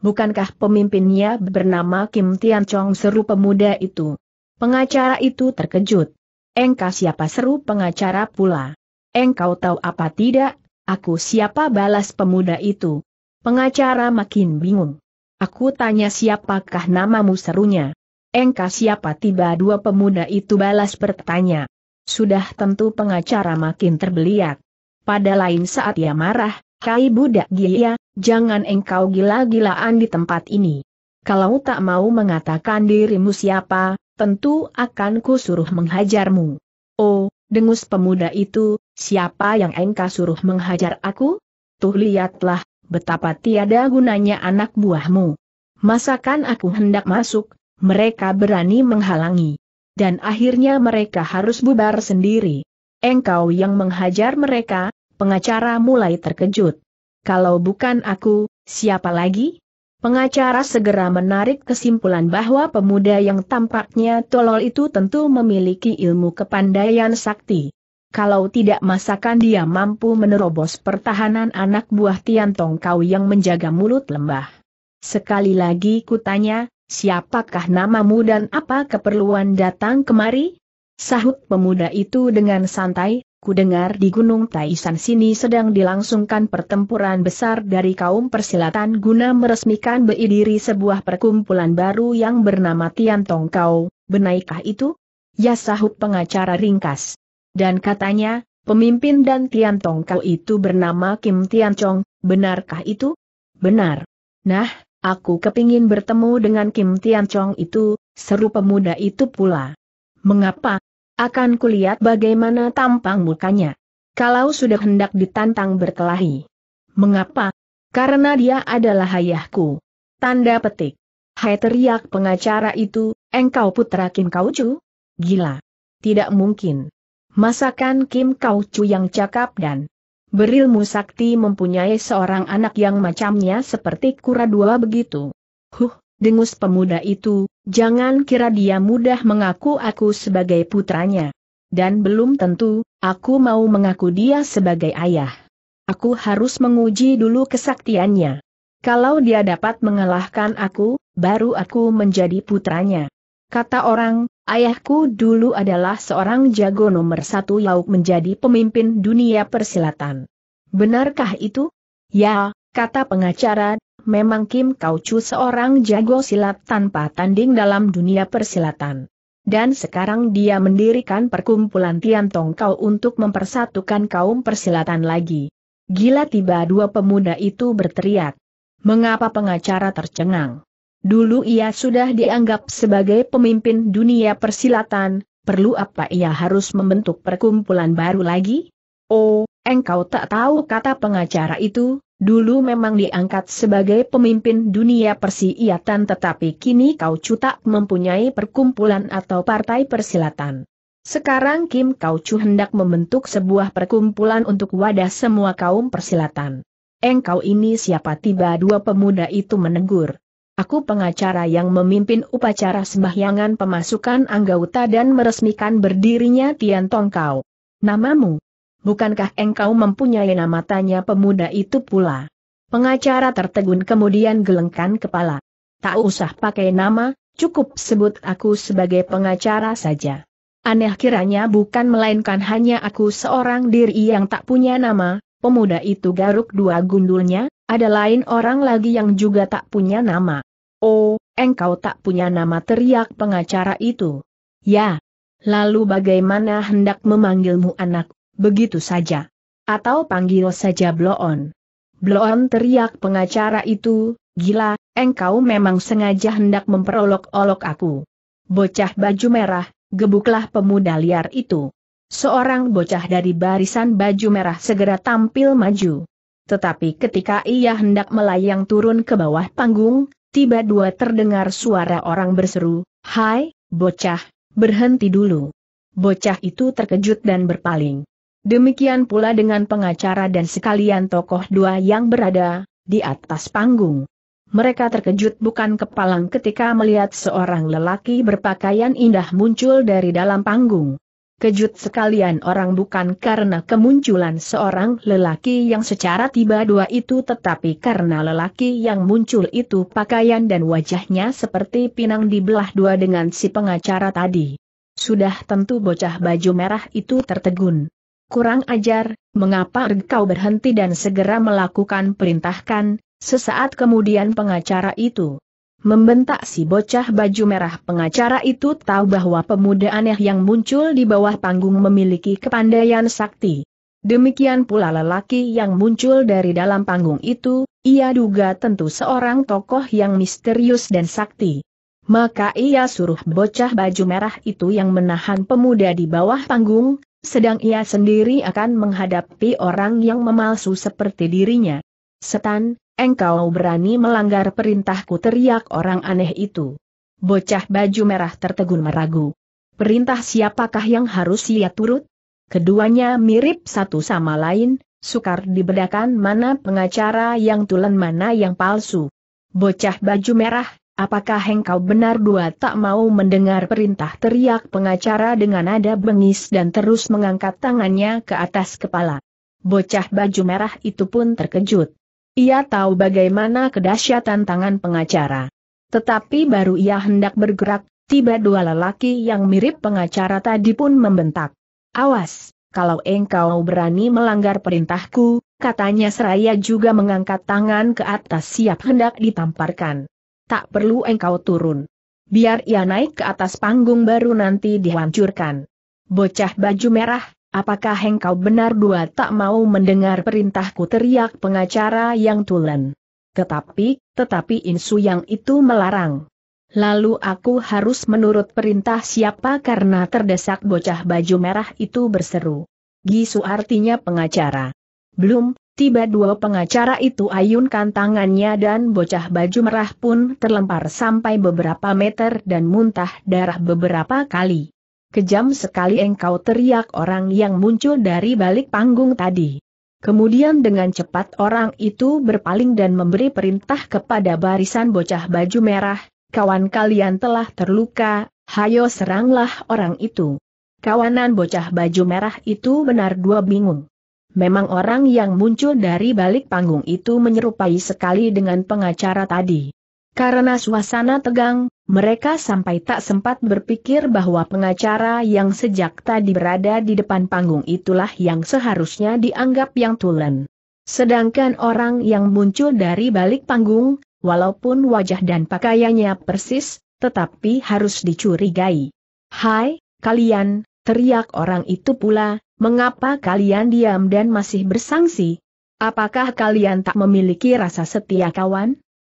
A: Bukankah pemimpinnya bernama Kim Tian Chong seru pemuda itu? Pengacara itu terkejut. Engkau siapa seru pengacara pula? Engkau tahu apa tidak, Aku siapa balas pemuda itu? Pengacara makin bingung. Aku tanya siapakah namamu serunya. Engkau siapa tiba dua pemuda itu balas bertanya. Sudah tentu pengacara makin terbeliak. Pada lain saat ia marah, Kai budak gila, ya, jangan engkau gila-gilaan di tempat ini. Kalau tak mau mengatakan dirimu siapa, tentu akan kusuruh menghajarmu. Oh, dengus pemuda itu, Siapa yang engkau suruh menghajar aku? Tuh lihatlah, betapa tiada gunanya anak buahmu. Masakan aku hendak masuk, mereka berani menghalangi. Dan akhirnya mereka harus bubar sendiri. Engkau yang menghajar mereka, pengacara mulai terkejut. Kalau bukan aku, siapa lagi? Pengacara segera menarik kesimpulan bahwa pemuda yang tampaknya tolol itu tentu memiliki ilmu kepandaian sakti kalau tidak masakan dia mampu menerobos pertahanan anak buah Tiantong Kau yang menjaga mulut lembah. Sekali lagi kutanya, siapakah namamu dan apa keperluan datang kemari? Sahut pemuda itu dengan santai, ku dengar di Gunung Taisan sini sedang dilangsungkan pertempuran besar dari kaum persilatan guna meresmikan berdiri sebuah perkumpulan baru yang bernama Tiantong Kau, benaikah itu? Ya sahut pengacara ringkas. Dan katanya, pemimpin dan Tian Tong Kau itu bernama Kim Tian benarkah itu? Benar. Nah, aku kepingin bertemu dengan Kim Tian itu, seru pemuda itu pula. Mengapa? Akan kulihat bagaimana tampang mukanya. Kalau sudah hendak ditantang berkelahi. Mengapa? Karena dia adalah ayahku. Tanda petik. Hai teriak pengacara itu, engkau putra Kim Kaucu? Gila. Tidak mungkin. Masakan Kim Kau Chu yang cakap dan berilmu sakti mempunyai seorang anak yang macamnya seperti kura dua begitu. Huh, dengus pemuda itu, jangan kira dia mudah mengaku aku sebagai putranya. Dan belum tentu, aku mau mengaku dia sebagai ayah. Aku harus menguji dulu kesaktiannya. Kalau dia dapat mengalahkan aku, baru aku menjadi putranya. Kata orang, Ayahku dulu adalah seorang jago nomor satu lauk menjadi pemimpin dunia persilatan. Benarkah itu? Ya, kata pengacara, memang Kim Kau Chu seorang jago silat tanpa tanding dalam dunia persilatan. Dan sekarang dia mendirikan perkumpulan Tiantong Kau untuk mempersatukan kaum persilatan lagi. Gila tiba dua pemuda itu berteriak. Mengapa pengacara tercengang? Dulu ia sudah dianggap sebagai pemimpin dunia persilatan, perlu apa ia harus membentuk perkumpulan baru lagi? Oh, engkau tak tahu kata pengacara itu, dulu memang diangkat sebagai pemimpin dunia persilatan tetapi kini kau cutak mempunyai perkumpulan atau partai persilatan. Sekarang Kim Kau Chu hendak membentuk sebuah perkumpulan untuk wadah semua kaum persilatan. Engkau ini siapa tiba dua pemuda itu menegur. Aku pengacara yang memimpin upacara sembahyangan pemasukan anggota dan meresmikan berdirinya Tian Tongkau. Namamu? Bukankah engkau mempunyai nama tanya pemuda itu pula? Pengacara tertegun kemudian gelengkan kepala. Tak usah pakai nama, cukup sebut aku sebagai pengacara saja. Aneh kiranya bukan melainkan hanya aku seorang diri yang tak punya nama, Pemuda itu garuk dua gundulnya, ada lain orang lagi yang juga tak punya nama. Oh, engkau tak punya nama teriak pengacara itu. Ya. Lalu bagaimana hendak memanggilmu anak, begitu saja. Atau panggil saja Bloon. Bloon teriak pengacara itu, gila, engkau memang sengaja hendak memperolok-olok aku. Bocah baju merah, gebuklah pemuda liar itu. Seorang bocah dari barisan baju merah segera tampil maju. Tetapi ketika ia hendak melayang turun ke bawah panggung, tiba dua terdengar suara orang berseru, Hai, bocah, berhenti dulu. Bocah itu terkejut dan berpaling. Demikian pula dengan pengacara dan sekalian tokoh dua yang berada di atas panggung. Mereka terkejut bukan kepalang ketika melihat seorang lelaki berpakaian indah muncul dari dalam panggung. Kejut sekalian orang bukan karena kemunculan seorang lelaki yang secara tiba-dua itu tetapi karena lelaki yang muncul itu pakaian dan wajahnya seperti pinang dibelah dua dengan si pengacara tadi. Sudah tentu bocah baju merah itu tertegun. Kurang ajar, mengapa engkau berhenti dan segera melakukan perintahkan, sesaat kemudian pengacara itu Membentak si bocah baju merah pengacara itu tahu bahwa pemuda aneh yang muncul di bawah panggung memiliki kepandaian sakti. Demikian pula lelaki yang muncul dari dalam panggung itu, ia duga tentu seorang tokoh yang misterius dan sakti. Maka ia suruh bocah baju merah itu yang menahan pemuda di bawah panggung, sedang ia sendiri akan menghadapi orang yang memalsu seperti dirinya. Setan, engkau berani melanggar perintahku teriak orang aneh itu. Bocah baju merah tertegun meragu. Perintah siapakah yang harus ia turut? Keduanya mirip satu sama lain, sukar dibedakan mana pengacara yang tulen mana yang palsu. Bocah baju merah, apakah engkau benar dua tak mau mendengar perintah teriak pengacara dengan nada bengis dan terus mengangkat tangannya ke atas kepala. Bocah baju merah itu pun terkejut. Ia tahu bagaimana kedahsyatan tangan pengacara. Tetapi baru ia hendak bergerak, tiba dua lelaki yang mirip pengacara tadi pun membentak. Awas, kalau engkau berani melanggar perintahku, katanya seraya juga mengangkat tangan ke atas siap hendak ditamparkan. Tak perlu engkau turun. Biar ia naik ke atas panggung baru nanti dihancurkan. Bocah baju merah, apakah engkau benar dua tak mau mendengar perintahku teriak pengacara yang tulen. Tetapi, tetapi insu yang itu melarang. Lalu aku harus menurut perintah siapa karena terdesak bocah baju merah itu berseru. Gisu artinya pengacara. Belum, tiba dua pengacara itu ayunkan tangannya dan bocah baju merah pun terlempar sampai beberapa meter dan muntah darah beberapa kali. Kejam sekali engkau teriak orang yang muncul dari balik panggung tadi. Kemudian dengan cepat orang itu berpaling dan memberi perintah kepada barisan bocah baju merah, kawan kalian telah terluka, hayo seranglah orang itu. Kawanan bocah baju merah itu benar dua bingung. Memang orang yang muncul dari balik panggung itu menyerupai sekali dengan pengacara tadi. Karena suasana tegang, mereka sampai tak sempat berpikir bahwa pengacara yang sejak tadi berada di depan panggung itulah yang seharusnya dianggap yang tulen. Sedangkan orang yang muncul dari balik panggung, walaupun wajah dan pakaiannya persis, tetapi harus dicurigai. Hai, kalian, teriak orang itu pula, mengapa kalian diam dan masih bersangsi? Apakah kalian tak memiliki rasa setia kawan?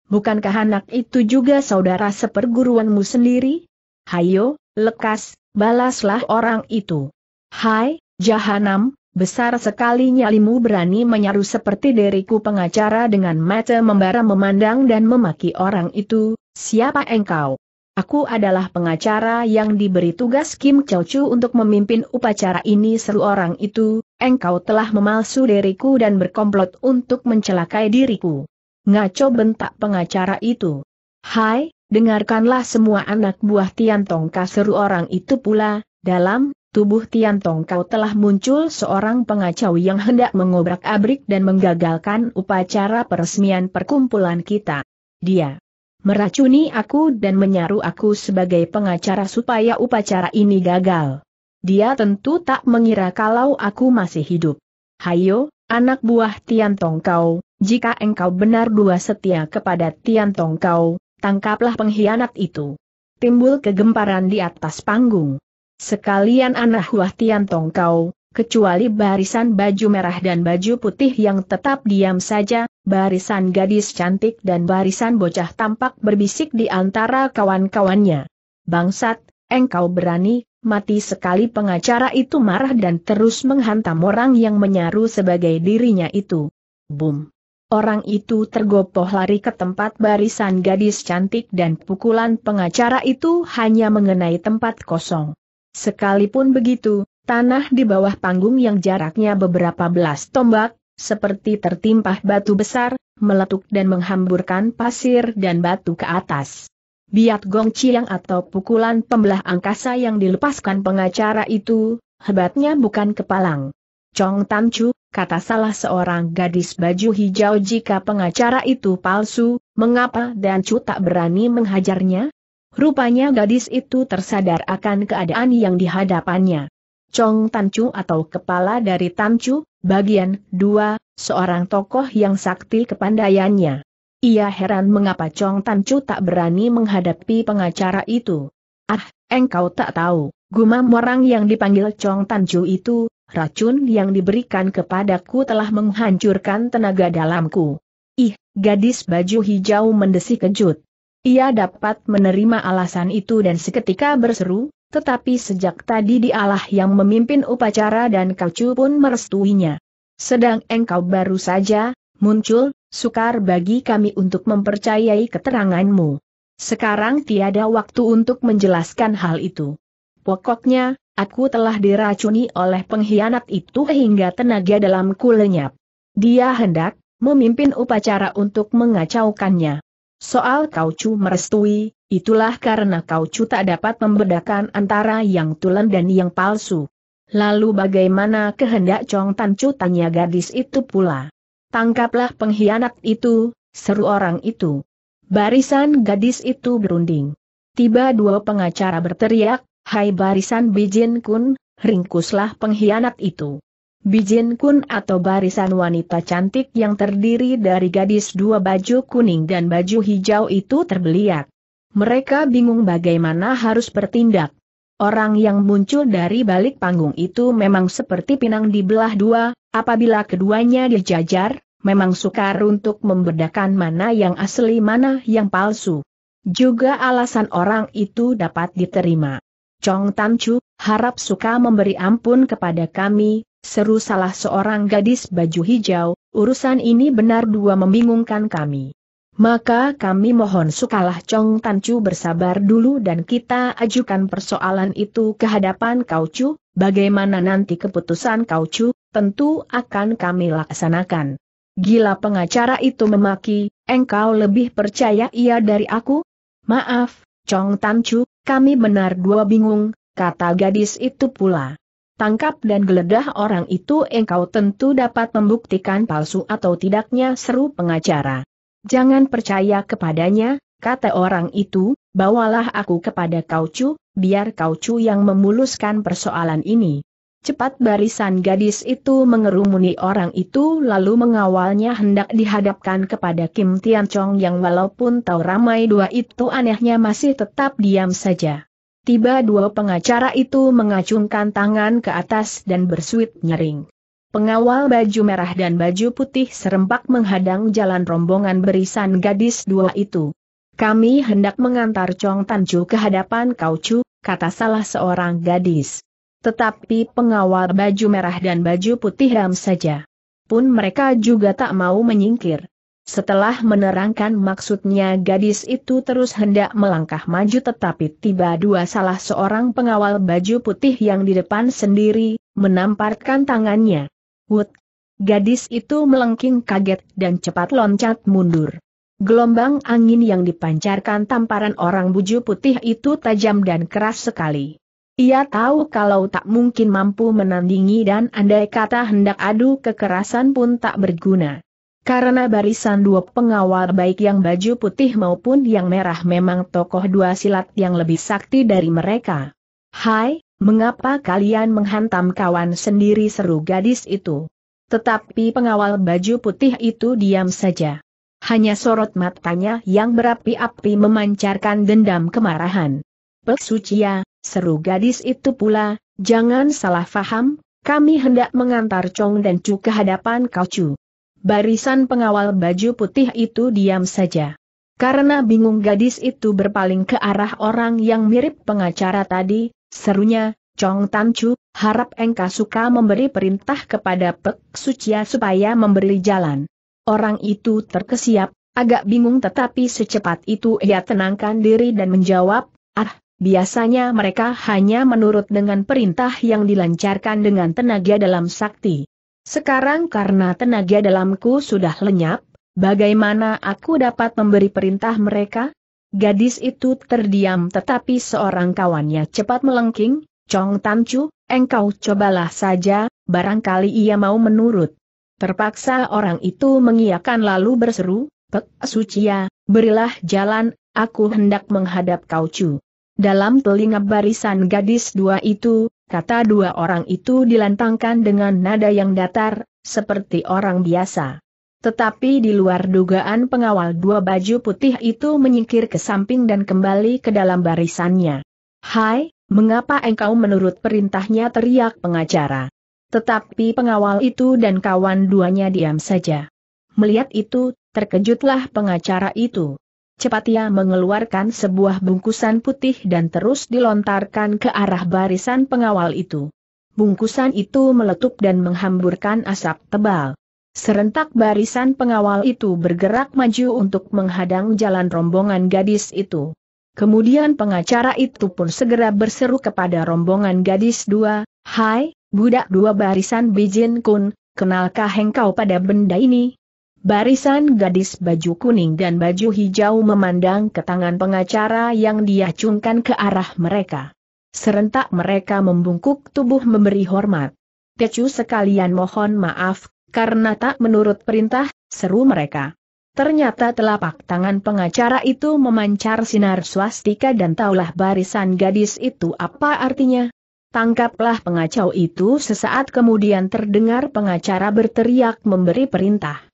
A: Bukankah anak itu juga saudara seperguruanmu sendiri? Hayo, lekas, balaslah orang itu. Hai, Jahanam, besar sekali nyalimu berani menyaru seperti diriku pengacara dengan mata membara memandang dan memaki orang itu, siapa engkau? Aku adalah pengacara yang diberi tugas Kim Chow Chu untuk memimpin upacara ini seru orang itu, engkau telah memalsu diriku dan berkomplot untuk mencelakai diriku ngaco bentak pengacara itu. Hai, dengarkanlah semua anak buah Tian Tongka seru orang itu pula, dalam tubuh Tian Tongka telah muncul seorang pengacau yang hendak mengobrak-abrik dan menggagalkan upacara peresmian perkumpulan kita. Dia meracuni aku dan menyaru aku sebagai pengacara supaya upacara ini gagal. Dia tentu tak mengira kalau aku masih hidup. Hayo, anak buah Tian Tongkau, jika engkau benar dua setia kepada Tian Tong kau, tangkaplah pengkhianat itu. Timbul kegemparan di atas panggung. Sekalian anak Huah Tong kau, kecuali barisan baju merah dan baju putih yang tetap diam saja, barisan gadis cantik dan barisan bocah tampak berbisik di antara kawan-kawannya. Bangsat, engkau berani, mati sekali pengacara itu marah dan terus menghantam orang yang menyaru sebagai dirinya itu. Boom. Orang itu tergopoh lari ke tempat barisan gadis cantik dan pukulan pengacara itu hanya mengenai tempat kosong. Sekalipun begitu, tanah di bawah panggung yang jaraknya beberapa belas tombak, seperti tertimpa batu besar, meletuk dan menghamburkan pasir dan batu ke atas. Biat gong ciang atau pukulan pembelah angkasa yang dilepaskan pengacara itu, hebatnya bukan kepalang. Chong Tam Chu, kata salah seorang gadis baju hijau jika pengacara itu palsu, mengapa dan Cu tak berani menghajarnya? Rupanya gadis itu tersadar akan keadaan yang dihadapannya. Chong Tancu atau kepala dari Tan Tancu, bagian 2, seorang tokoh yang sakti kepandaiannya. Ia heran mengapa Chong Tancu tak berani menghadapi pengacara itu. Ah, engkau tak tahu, gumam orang yang dipanggil Chong Tancu itu, racun yang diberikan kepadaku telah menghancurkan tenaga dalamku. Ih, gadis baju hijau mendesik kejut. Ia dapat menerima alasan itu dan seketika berseru, tetapi sejak tadi dialah yang memimpin upacara dan kacu pun merestuinya. Sedang engkau baru saja, muncul, sukar bagi kami untuk mempercayai keteranganmu. Sekarang tiada waktu untuk menjelaskan hal itu. Pokoknya, Aku telah diracuni oleh pengkhianat itu hingga tenaga dalamku lenyap. Dia hendak memimpin upacara untuk mengacaukannya. Soal kaucu merestui, itulah karena kaucu tak dapat membedakan antara yang tulen dan yang palsu. Lalu bagaimana kehendak Chong Tan Chu tanya gadis itu pula. Tangkaplah pengkhianat itu, seru orang itu. Barisan gadis itu berunding. Tiba dua pengacara berteriak, Hai barisan Bijin Kun, ringkuslah pengkhianat itu. Bijin Kun atau barisan wanita cantik yang terdiri dari gadis dua baju kuning dan baju hijau itu terbeliak. Mereka bingung bagaimana harus bertindak. Orang yang muncul dari balik panggung itu memang seperti pinang dibelah dua, apabila keduanya dijajar, memang sukar untuk membedakan mana yang asli mana yang palsu. Juga alasan orang itu dapat diterima. Chong Tan Chu, harap suka memberi ampun kepada kami, seru salah seorang gadis baju hijau, urusan ini benar dua membingungkan kami. Maka kami mohon sukalah Chong Tan Chu bersabar dulu dan kita ajukan persoalan itu ke hadapan Chu. bagaimana nanti keputusan kau Chu, tentu akan kami laksanakan. Gila pengacara itu memaki, engkau lebih percaya ia dari aku? Maaf, Chong Tan Chu. Kami benar dua bingung, kata gadis itu pula. Tangkap dan geledah orang itu engkau tentu dapat membuktikan palsu atau tidaknya seru pengacara. Jangan percaya kepadanya, kata orang itu, bawalah aku kepada Kaucu, biar Kaucu yang memuluskan persoalan ini. Cepat barisan gadis itu mengerumuni orang itu lalu mengawalnya hendak dihadapkan kepada Kim Tian Chong yang walaupun tahu ramai dua itu anehnya masih tetap diam saja. Tiba dua pengacara itu mengacungkan tangan ke atas dan bersuit nyering. Pengawal baju merah dan baju putih serempak menghadang jalan rombongan berisan gadis dua itu. Kami hendak mengantar Chong Tanju ke hadapan Kau Chu, kata salah seorang gadis. Tetapi pengawal baju merah dan baju putih ram saja. Pun mereka juga tak mau menyingkir. Setelah menerangkan maksudnya gadis itu terus hendak melangkah maju tetapi tiba dua salah seorang pengawal baju putih yang di depan sendiri, menamparkan tangannya. Wut! Gadis itu melengking kaget dan cepat loncat mundur. Gelombang angin yang dipancarkan tamparan orang buju putih itu tajam dan keras sekali. Ia tahu kalau tak mungkin mampu menandingi dan andai kata hendak adu kekerasan pun tak berguna. Karena barisan dua pengawal baik yang baju putih maupun yang merah memang tokoh dua silat yang lebih sakti dari mereka. Hai, mengapa kalian menghantam kawan sendiri seru gadis itu? Tetapi pengawal baju putih itu diam saja. Hanya sorot matanya yang berapi-api memancarkan dendam kemarahan. Pesucia, ya. seru gadis itu pula, jangan salah faham, kami hendak mengantar Chong dan Chu ke hadapan Kau Chu. Barisan pengawal baju putih itu diam saja. Karena bingung gadis itu berpaling ke arah orang yang mirip pengacara tadi, serunya, Chong Tan Chu, harap engka suka memberi perintah kepada Pek Sucia ya supaya memberi jalan. Orang itu terkesiap, agak bingung tetapi secepat itu ia tenangkan diri dan menjawab, ah, Biasanya mereka hanya menurut dengan perintah yang dilancarkan dengan tenaga dalam sakti. Sekarang karena tenaga dalamku sudah lenyap, bagaimana aku dapat memberi perintah mereka? Gadis itu terdiam tetapi seorang kawannya cepat melengking, Chong Tancu, engkau cobalah saja, barangkali ia mau menurut. Terpaksa orang itu mengiakan lalu berseru, Pek Sucia, ya, berilah jalan, aku hendak menghadap kau Chu. Dalam telinga barisan gadis dua itu, kata dua orang itu dilantangkan dengan nada yang datar, seperti orang biasa. Tetapi di luar dugaan pengawal dua baju putih itu menyingkir ke samping dan kembali ke dalam barisannya. Hai, mengapa engkau menurut perintahnya teriak pengacara. Tetapi pengawal itu dan kawan duanya diam saja. Melihat itu, terkejutlah pengacara itu cepat ia mengeluarkan sebuah bungkusan putih dan terus dilontarkan ke arah barisan pengawal itu. Bungkusan itu meletup dan menghamburkan asap tebal. Serentak barisan pengawal itu bergerak maju untuk menghadang jalan rombongan gadis itu. Kemudian pengacara itu pun segera berseru kepada rombongan gadis dua, Hai, budak dua barisan bijin kun, kenalkah engkau pada benda ini? Barisan gadis baju kuning dan baju hijau memandang ke tangan pengacara yang diacungkan ke arah mereka. Serentak mereka membungkuk tubuh memberi hormat. Tecu sekalian mohon maaf, karena tak menurut perintah, seru mereka. Ternyata telapak tangan pengacara itu memancar sinar swastika dan taulah barisan gadis itu apa artinya. Tangkaplah pengacau itu sesaat kemudian terdengar pengacara berteriak memberi perintah.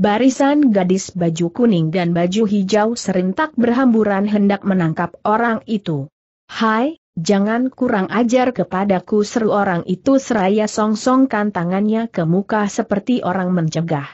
A: Barisan gadis baju kuning dan baju hijau serentak berhamburan hendak menangkap orang itu. Hai, jangan kurang ajar kepadaku seru orang itu seraya songsongkan tangannya ke muka seperti orang mencegah.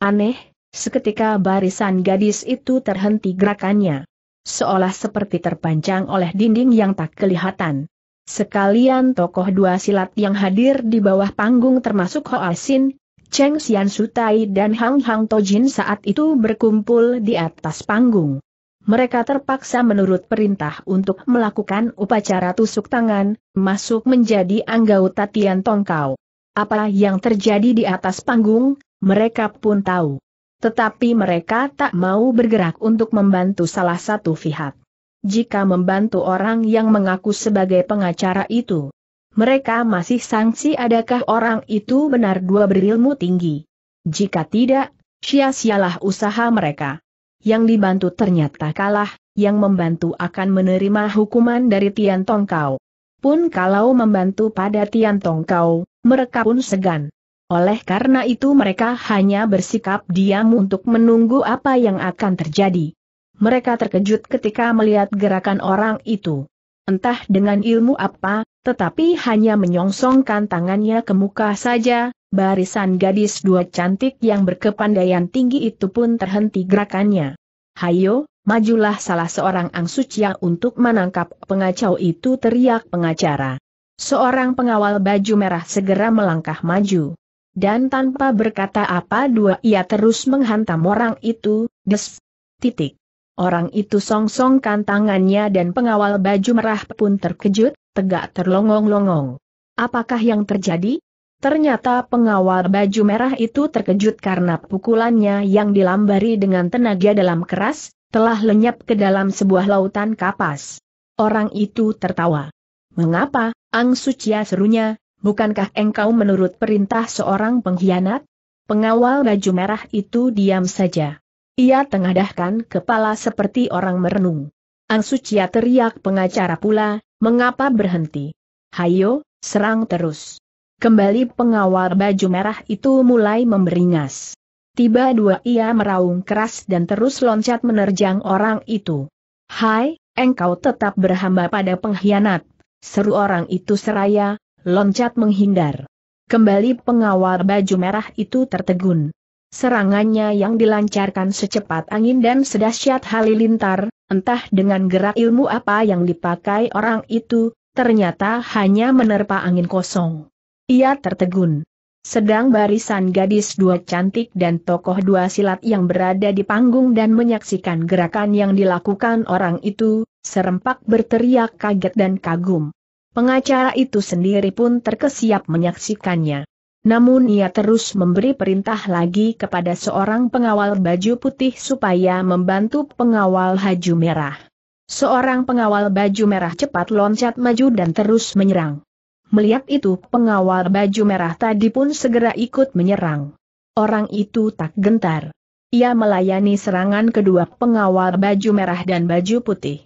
A: Aneh, seketika barisan gadis itu terhenti gerakannya. Seolah seperti terpanjang oleh dinding yang tak kelihatan. Sekalian tokoh dua silat yang hadir di bawah panggung termasuk Sin, Cheng Xian Sutai dan Hang Hang Tojin saat itu berkumpul di atas panggung. Mereka terpaksa menurut perintah untuk melakukan upacara tusuk tangan, masuk menjadi anggota Tian Tongkau. Apa yang terjadi di atas panggung, mereka pun tahu. Tetapi mereka tak mau bergerak untuk membantu salah satu pihak. Jika membantu orang yang mengaku sebagai pengacara itu, mereka masih sangsi adakah orang itu benar dua berilmu tinggi. Jika tidak, sia-sialah usaha mereka. Yang dibantu ternyata kalah, yang membantu akan menerima hukuman dari Tian Tongkau. Pun kalau membantu pada Tian Tongkau, mereka pun segan. Oleh karena itu mereka hanya bersikap diam untuk menunggu apa yang akan terjadi. Mereka terkejut ketika melihat gerakan orang itu entah dengan ilmu apa, tetapi hanya menyongsongkan tangannya ke muka saja, barisan gadis dua cantik yang berkepandaian tinggi itu pun terhenti gerakannya. Hayo, majulah salah seorang angsucia untuk menangkap pengacau itu teriak pengacara. Seorang pengawal baju merah segera melangkah maju. Dan tanpa berkata apa dua ia terus menghantam orang itu, des. Titik. Orang itu song songsongkan tangannya dan pengawal baju merah pun terkejut, tegak terlongong-longong. Apakah yang terjadi? Ternyata pengawal baju merah itu terkejut karena pukulannya yang dilambari dengan tenaga dalam keras, telah lenyap ke dalam sebuah lautan kapas. Orang itu tertawa. Mengapa, Ang Sucia serunya, bukankah engkau menurut perintah seorang pengkhianat? Pengawal baju merah itu diam saja. Ia tengadahkan kepala seperti orang merenung. Ang Angsucia teriak pengacara pula, mengapa berhenti? Hayo, serang terus. Kembali pengawal baju merah itu mulai memberingas. Tiba dua ia meraung keras dan terus loncat menerjang orang itu. Hai, engkau tetap berhamba pada pengkhianat, seru orang itu seraya, loncat menghindar. Kembali pengawal baju merah itu tertegun. Serangannya yang dilancarkan secepat angin dan sedahsyat halilintar, entah dengan gerak ilmu apa yang dipakai orang itu, ternyata hanya menerpa angin kosong. Ia tertegun. Sedang barisan gadis dua cantik dan tokoh dua silat yang berada di panggung dan menyaksikan gerakan yang dilakukan orang itu, serempak berteriak kaget dan kagum. Pengacara itu sendiri pun terkesiap menyaksikannya. Namun ia terus memberi perintah lagi kepada seorang pengawal baju putih supaya membantu pengawal haju merah. Seorang pengawal baju merah cepat loncat maju dan terus menyerang. Melihat itu pengawal baju merah tadi pun segera ikut menyerang. Orang itu tak gentar. Ia melayani serangan kedua pengawal baju merah dan baju putih.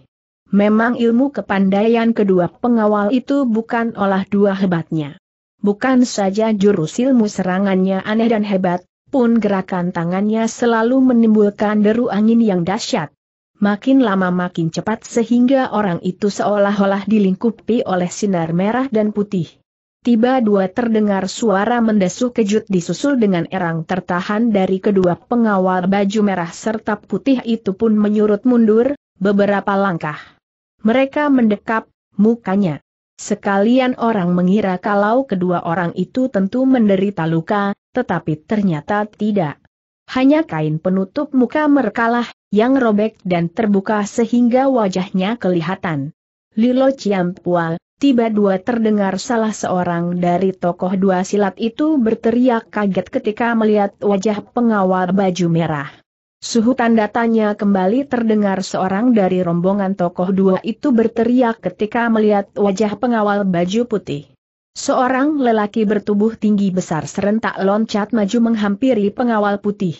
A: Memang ilmu kepandaian kedua pengawal itu bukan olah dua hebatnya. Bukan saja jurus ilmu serangannya aneh dan hebat, pun gerakan tangannya selalu menimbulkan deru angin yang dahsyat. Makin lama makin cepat sehingga orang itu seolah-olah dilingkupi oleh sinar merah dan putih. Tiba dua terdengar suara mendesuh kejut disusul dengan erang tertahan dari kedua pengawal baju merah serta putih itu pun menyurut mundur, beberapa langkah. Mereka mendekap, mukanya Sekalian orang mengira kalau kedua orang itu tentu menderita luka, tetapi ternyata tidak. Hanya kain penutup muka merkalah, yang robek dan terbuka sehingga wajahnya kelihatan. Lilo Ciampua, tiba dua terdengar salah seorang dari tokoh dua silat itu berteriak kaget ketika melihat wajah pengawal baju merah. Suhu tanda tanya kembali terdengar seorang dari rombongan tokoh dua itu berteriak ketika melihat wajah pengawal baju putih. Seorang lelaki bertubuh tinggi besar serentak loncat maju menghampiri pengawal putih.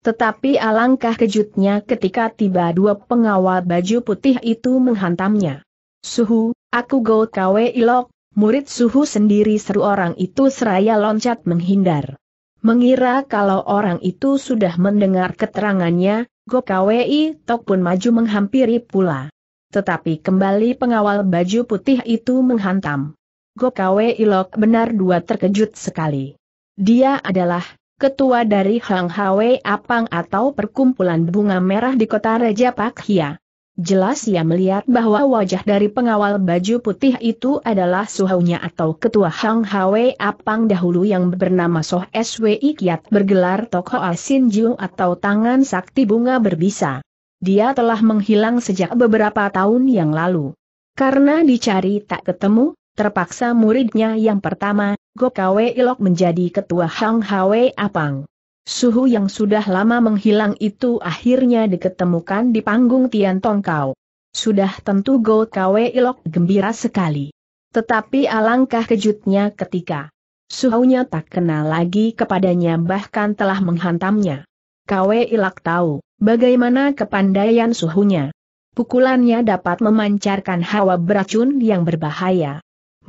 A: Tetapi alangkah kejutnya ketika tiba dua pengawal baju putih itu menghantamnya. Suhu, aku go kawe ilok, murid suhu sendiri seru orang itu seraya loncat menghindar. Mengira kalau orang itu sudah mendengar keterangannya, Gokawi Tok pun maju menghampiri pula. Tetapi kembali pengawal baju putih itu menghantam. Gokawi Lok benar dua terkejut sekali. Dia adalah ketua dari Hang Hwe Apang atau perkumpulan bunga merah di kota Raja Hia. Jelas ia melihat bahwa wajah dari pengawal baju putih itu adalah suhunya atau ketua Hang Hwe Apang dahulu yang bernama Soh Swi Kiat bergelar Toko Asin Jiu atau Tangan Sakti Bunga Berbisa. Dia telah menghilang sejak beberapa tahun yang lalu. Karena dicari tak ketemu, terpaksa muridnya yang pertama, Gokawe Ilok menjadi ketua Hang Hwe Apang. Suhu yang sudah lama menghilang itu akhirnya diketemukan di panggung Tian Kau. Sudah tentu Go Kwe Ilok gembira sekali. Tetapi alangkah kejutnya ketika Suhunya tak kenal lagi kepadanya bahkan telah menghantamnya. Kwe Ilok tahu bagaimana kepandaian suhunya. Pukulannya dapat memancarkan hawa beracun yang berbahaya.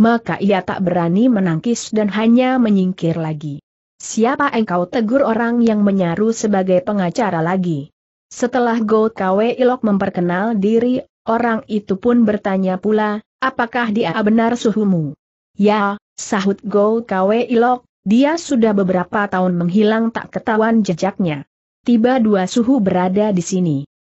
A: Maka ia tak berani menangkis dan hanya menyingkir lagi. Siapa engkau tegur orang yang menyaru sebagai pengacara lagi? Setelah Go Kwe Ilok memperkenal diri, orang itu pun bertanya pula, apakah dia benar suhumu? Ya, sahut Go Kwe Ilok, dia sudah beberapa tahun menghilang tak ketahuan jejaknya. Tiba dua suhu berada di sini.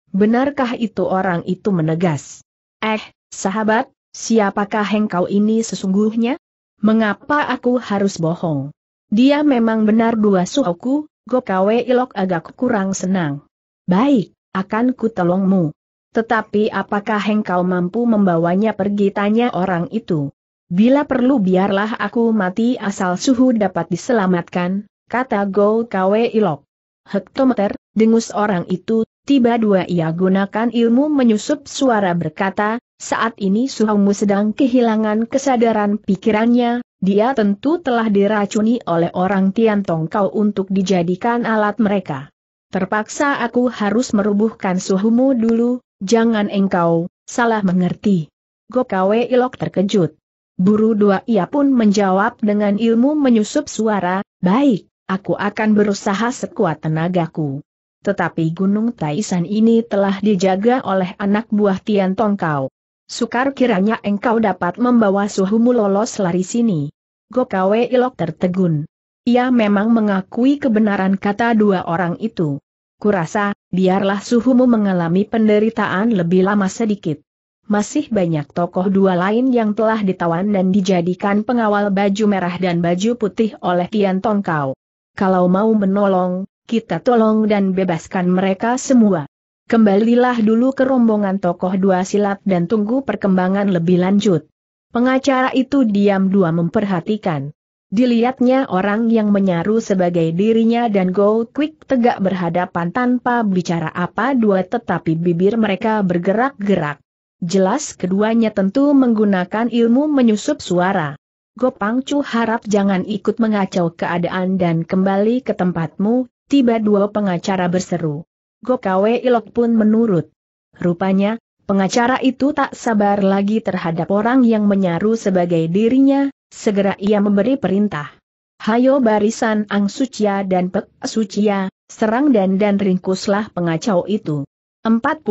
A: Benarkah itu orang itu menegas? Eh, sahabat, siapakah engkau ini sesungguhnya? Mengapa aku harus bohong? Dia memang benar dua suhuku, Gokawe Ilok agak kurang senang. Baik, akan ku tolongmu. Tetapi apakah engkau mampu membawanya pergi tanya orang itu? Bila perlu biarlah aku mati asal suhu dapat diselamatkan, kata Gokawe Ilok. Hektometer, dengus orang itu, tiba dua ia gunakan ilmu menyusup suara berkata, saat ini suhumu sedang kehilangan kesadaran pikirannya, dia tentu telah diracuni oleh orang Tong kau untuk dijadikan alat mereka. Terpaksa aku harus merubuhkan suhumu dulu, jangan engkau, salah mengerti. Gokawe Ilok terkejut. Buru dua ia pun menjawab dengan ilmu menyusup suara, baik, aku akan berusaha sekuat tenagaku. Tetapi Gunung Taisan ini telah dijaga oleh anak buah Tian Tongkau. Sukar kiranya engkau dapat membawa suhumu lolos lari sini. Gokawe Ilok tertegun. Ia memang mengakui kebenaran kata dua orang itu. Kurasa, biarlah suhumu mengalami penderitaan lebih lama sedikit. Masih banyak tokoh dua lain yang telah ditawan dan dijadikan pengawal baju merah dan baju putih oleh Tian Tongkau. Kalau mau menolong, kita tolong dan bebaskan mereka semua. Kembalilah dulu ke rombongan tokoh dua silat dan tunggu perkembangan lebih lanjut. Pengacara itu diam-dua memperhatikan. Dilihatnya orang yang menyaru sebagai dirinya dan Go Quick tegak berhadapan tanpa bicara apa dua tetapi bibir mereka bergerak-gerak. Jelas keduanya tentu menggunakan ilmu menyusup suara. Go Pangcu harap jangan ikut mengacau keadaan dan kembali ke tempatmu, tiba dua pengacara berseru. Go Kwe Ilok pun menurut. Rupanya, Pengacara itu tak sabar lagi terhadap orang yang menyaru sebagai dirinya, segera ia memberi perintah. Hayo barisan Ang Sucia dan Pek Sucia, serang dan dan ringkuslah pengacau itu. 40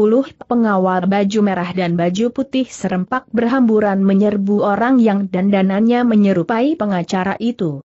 A: pengawal baju merah dan baju putih serempak berhamburan menyerbu orang yang dandanannya menyerupai pengacara itu.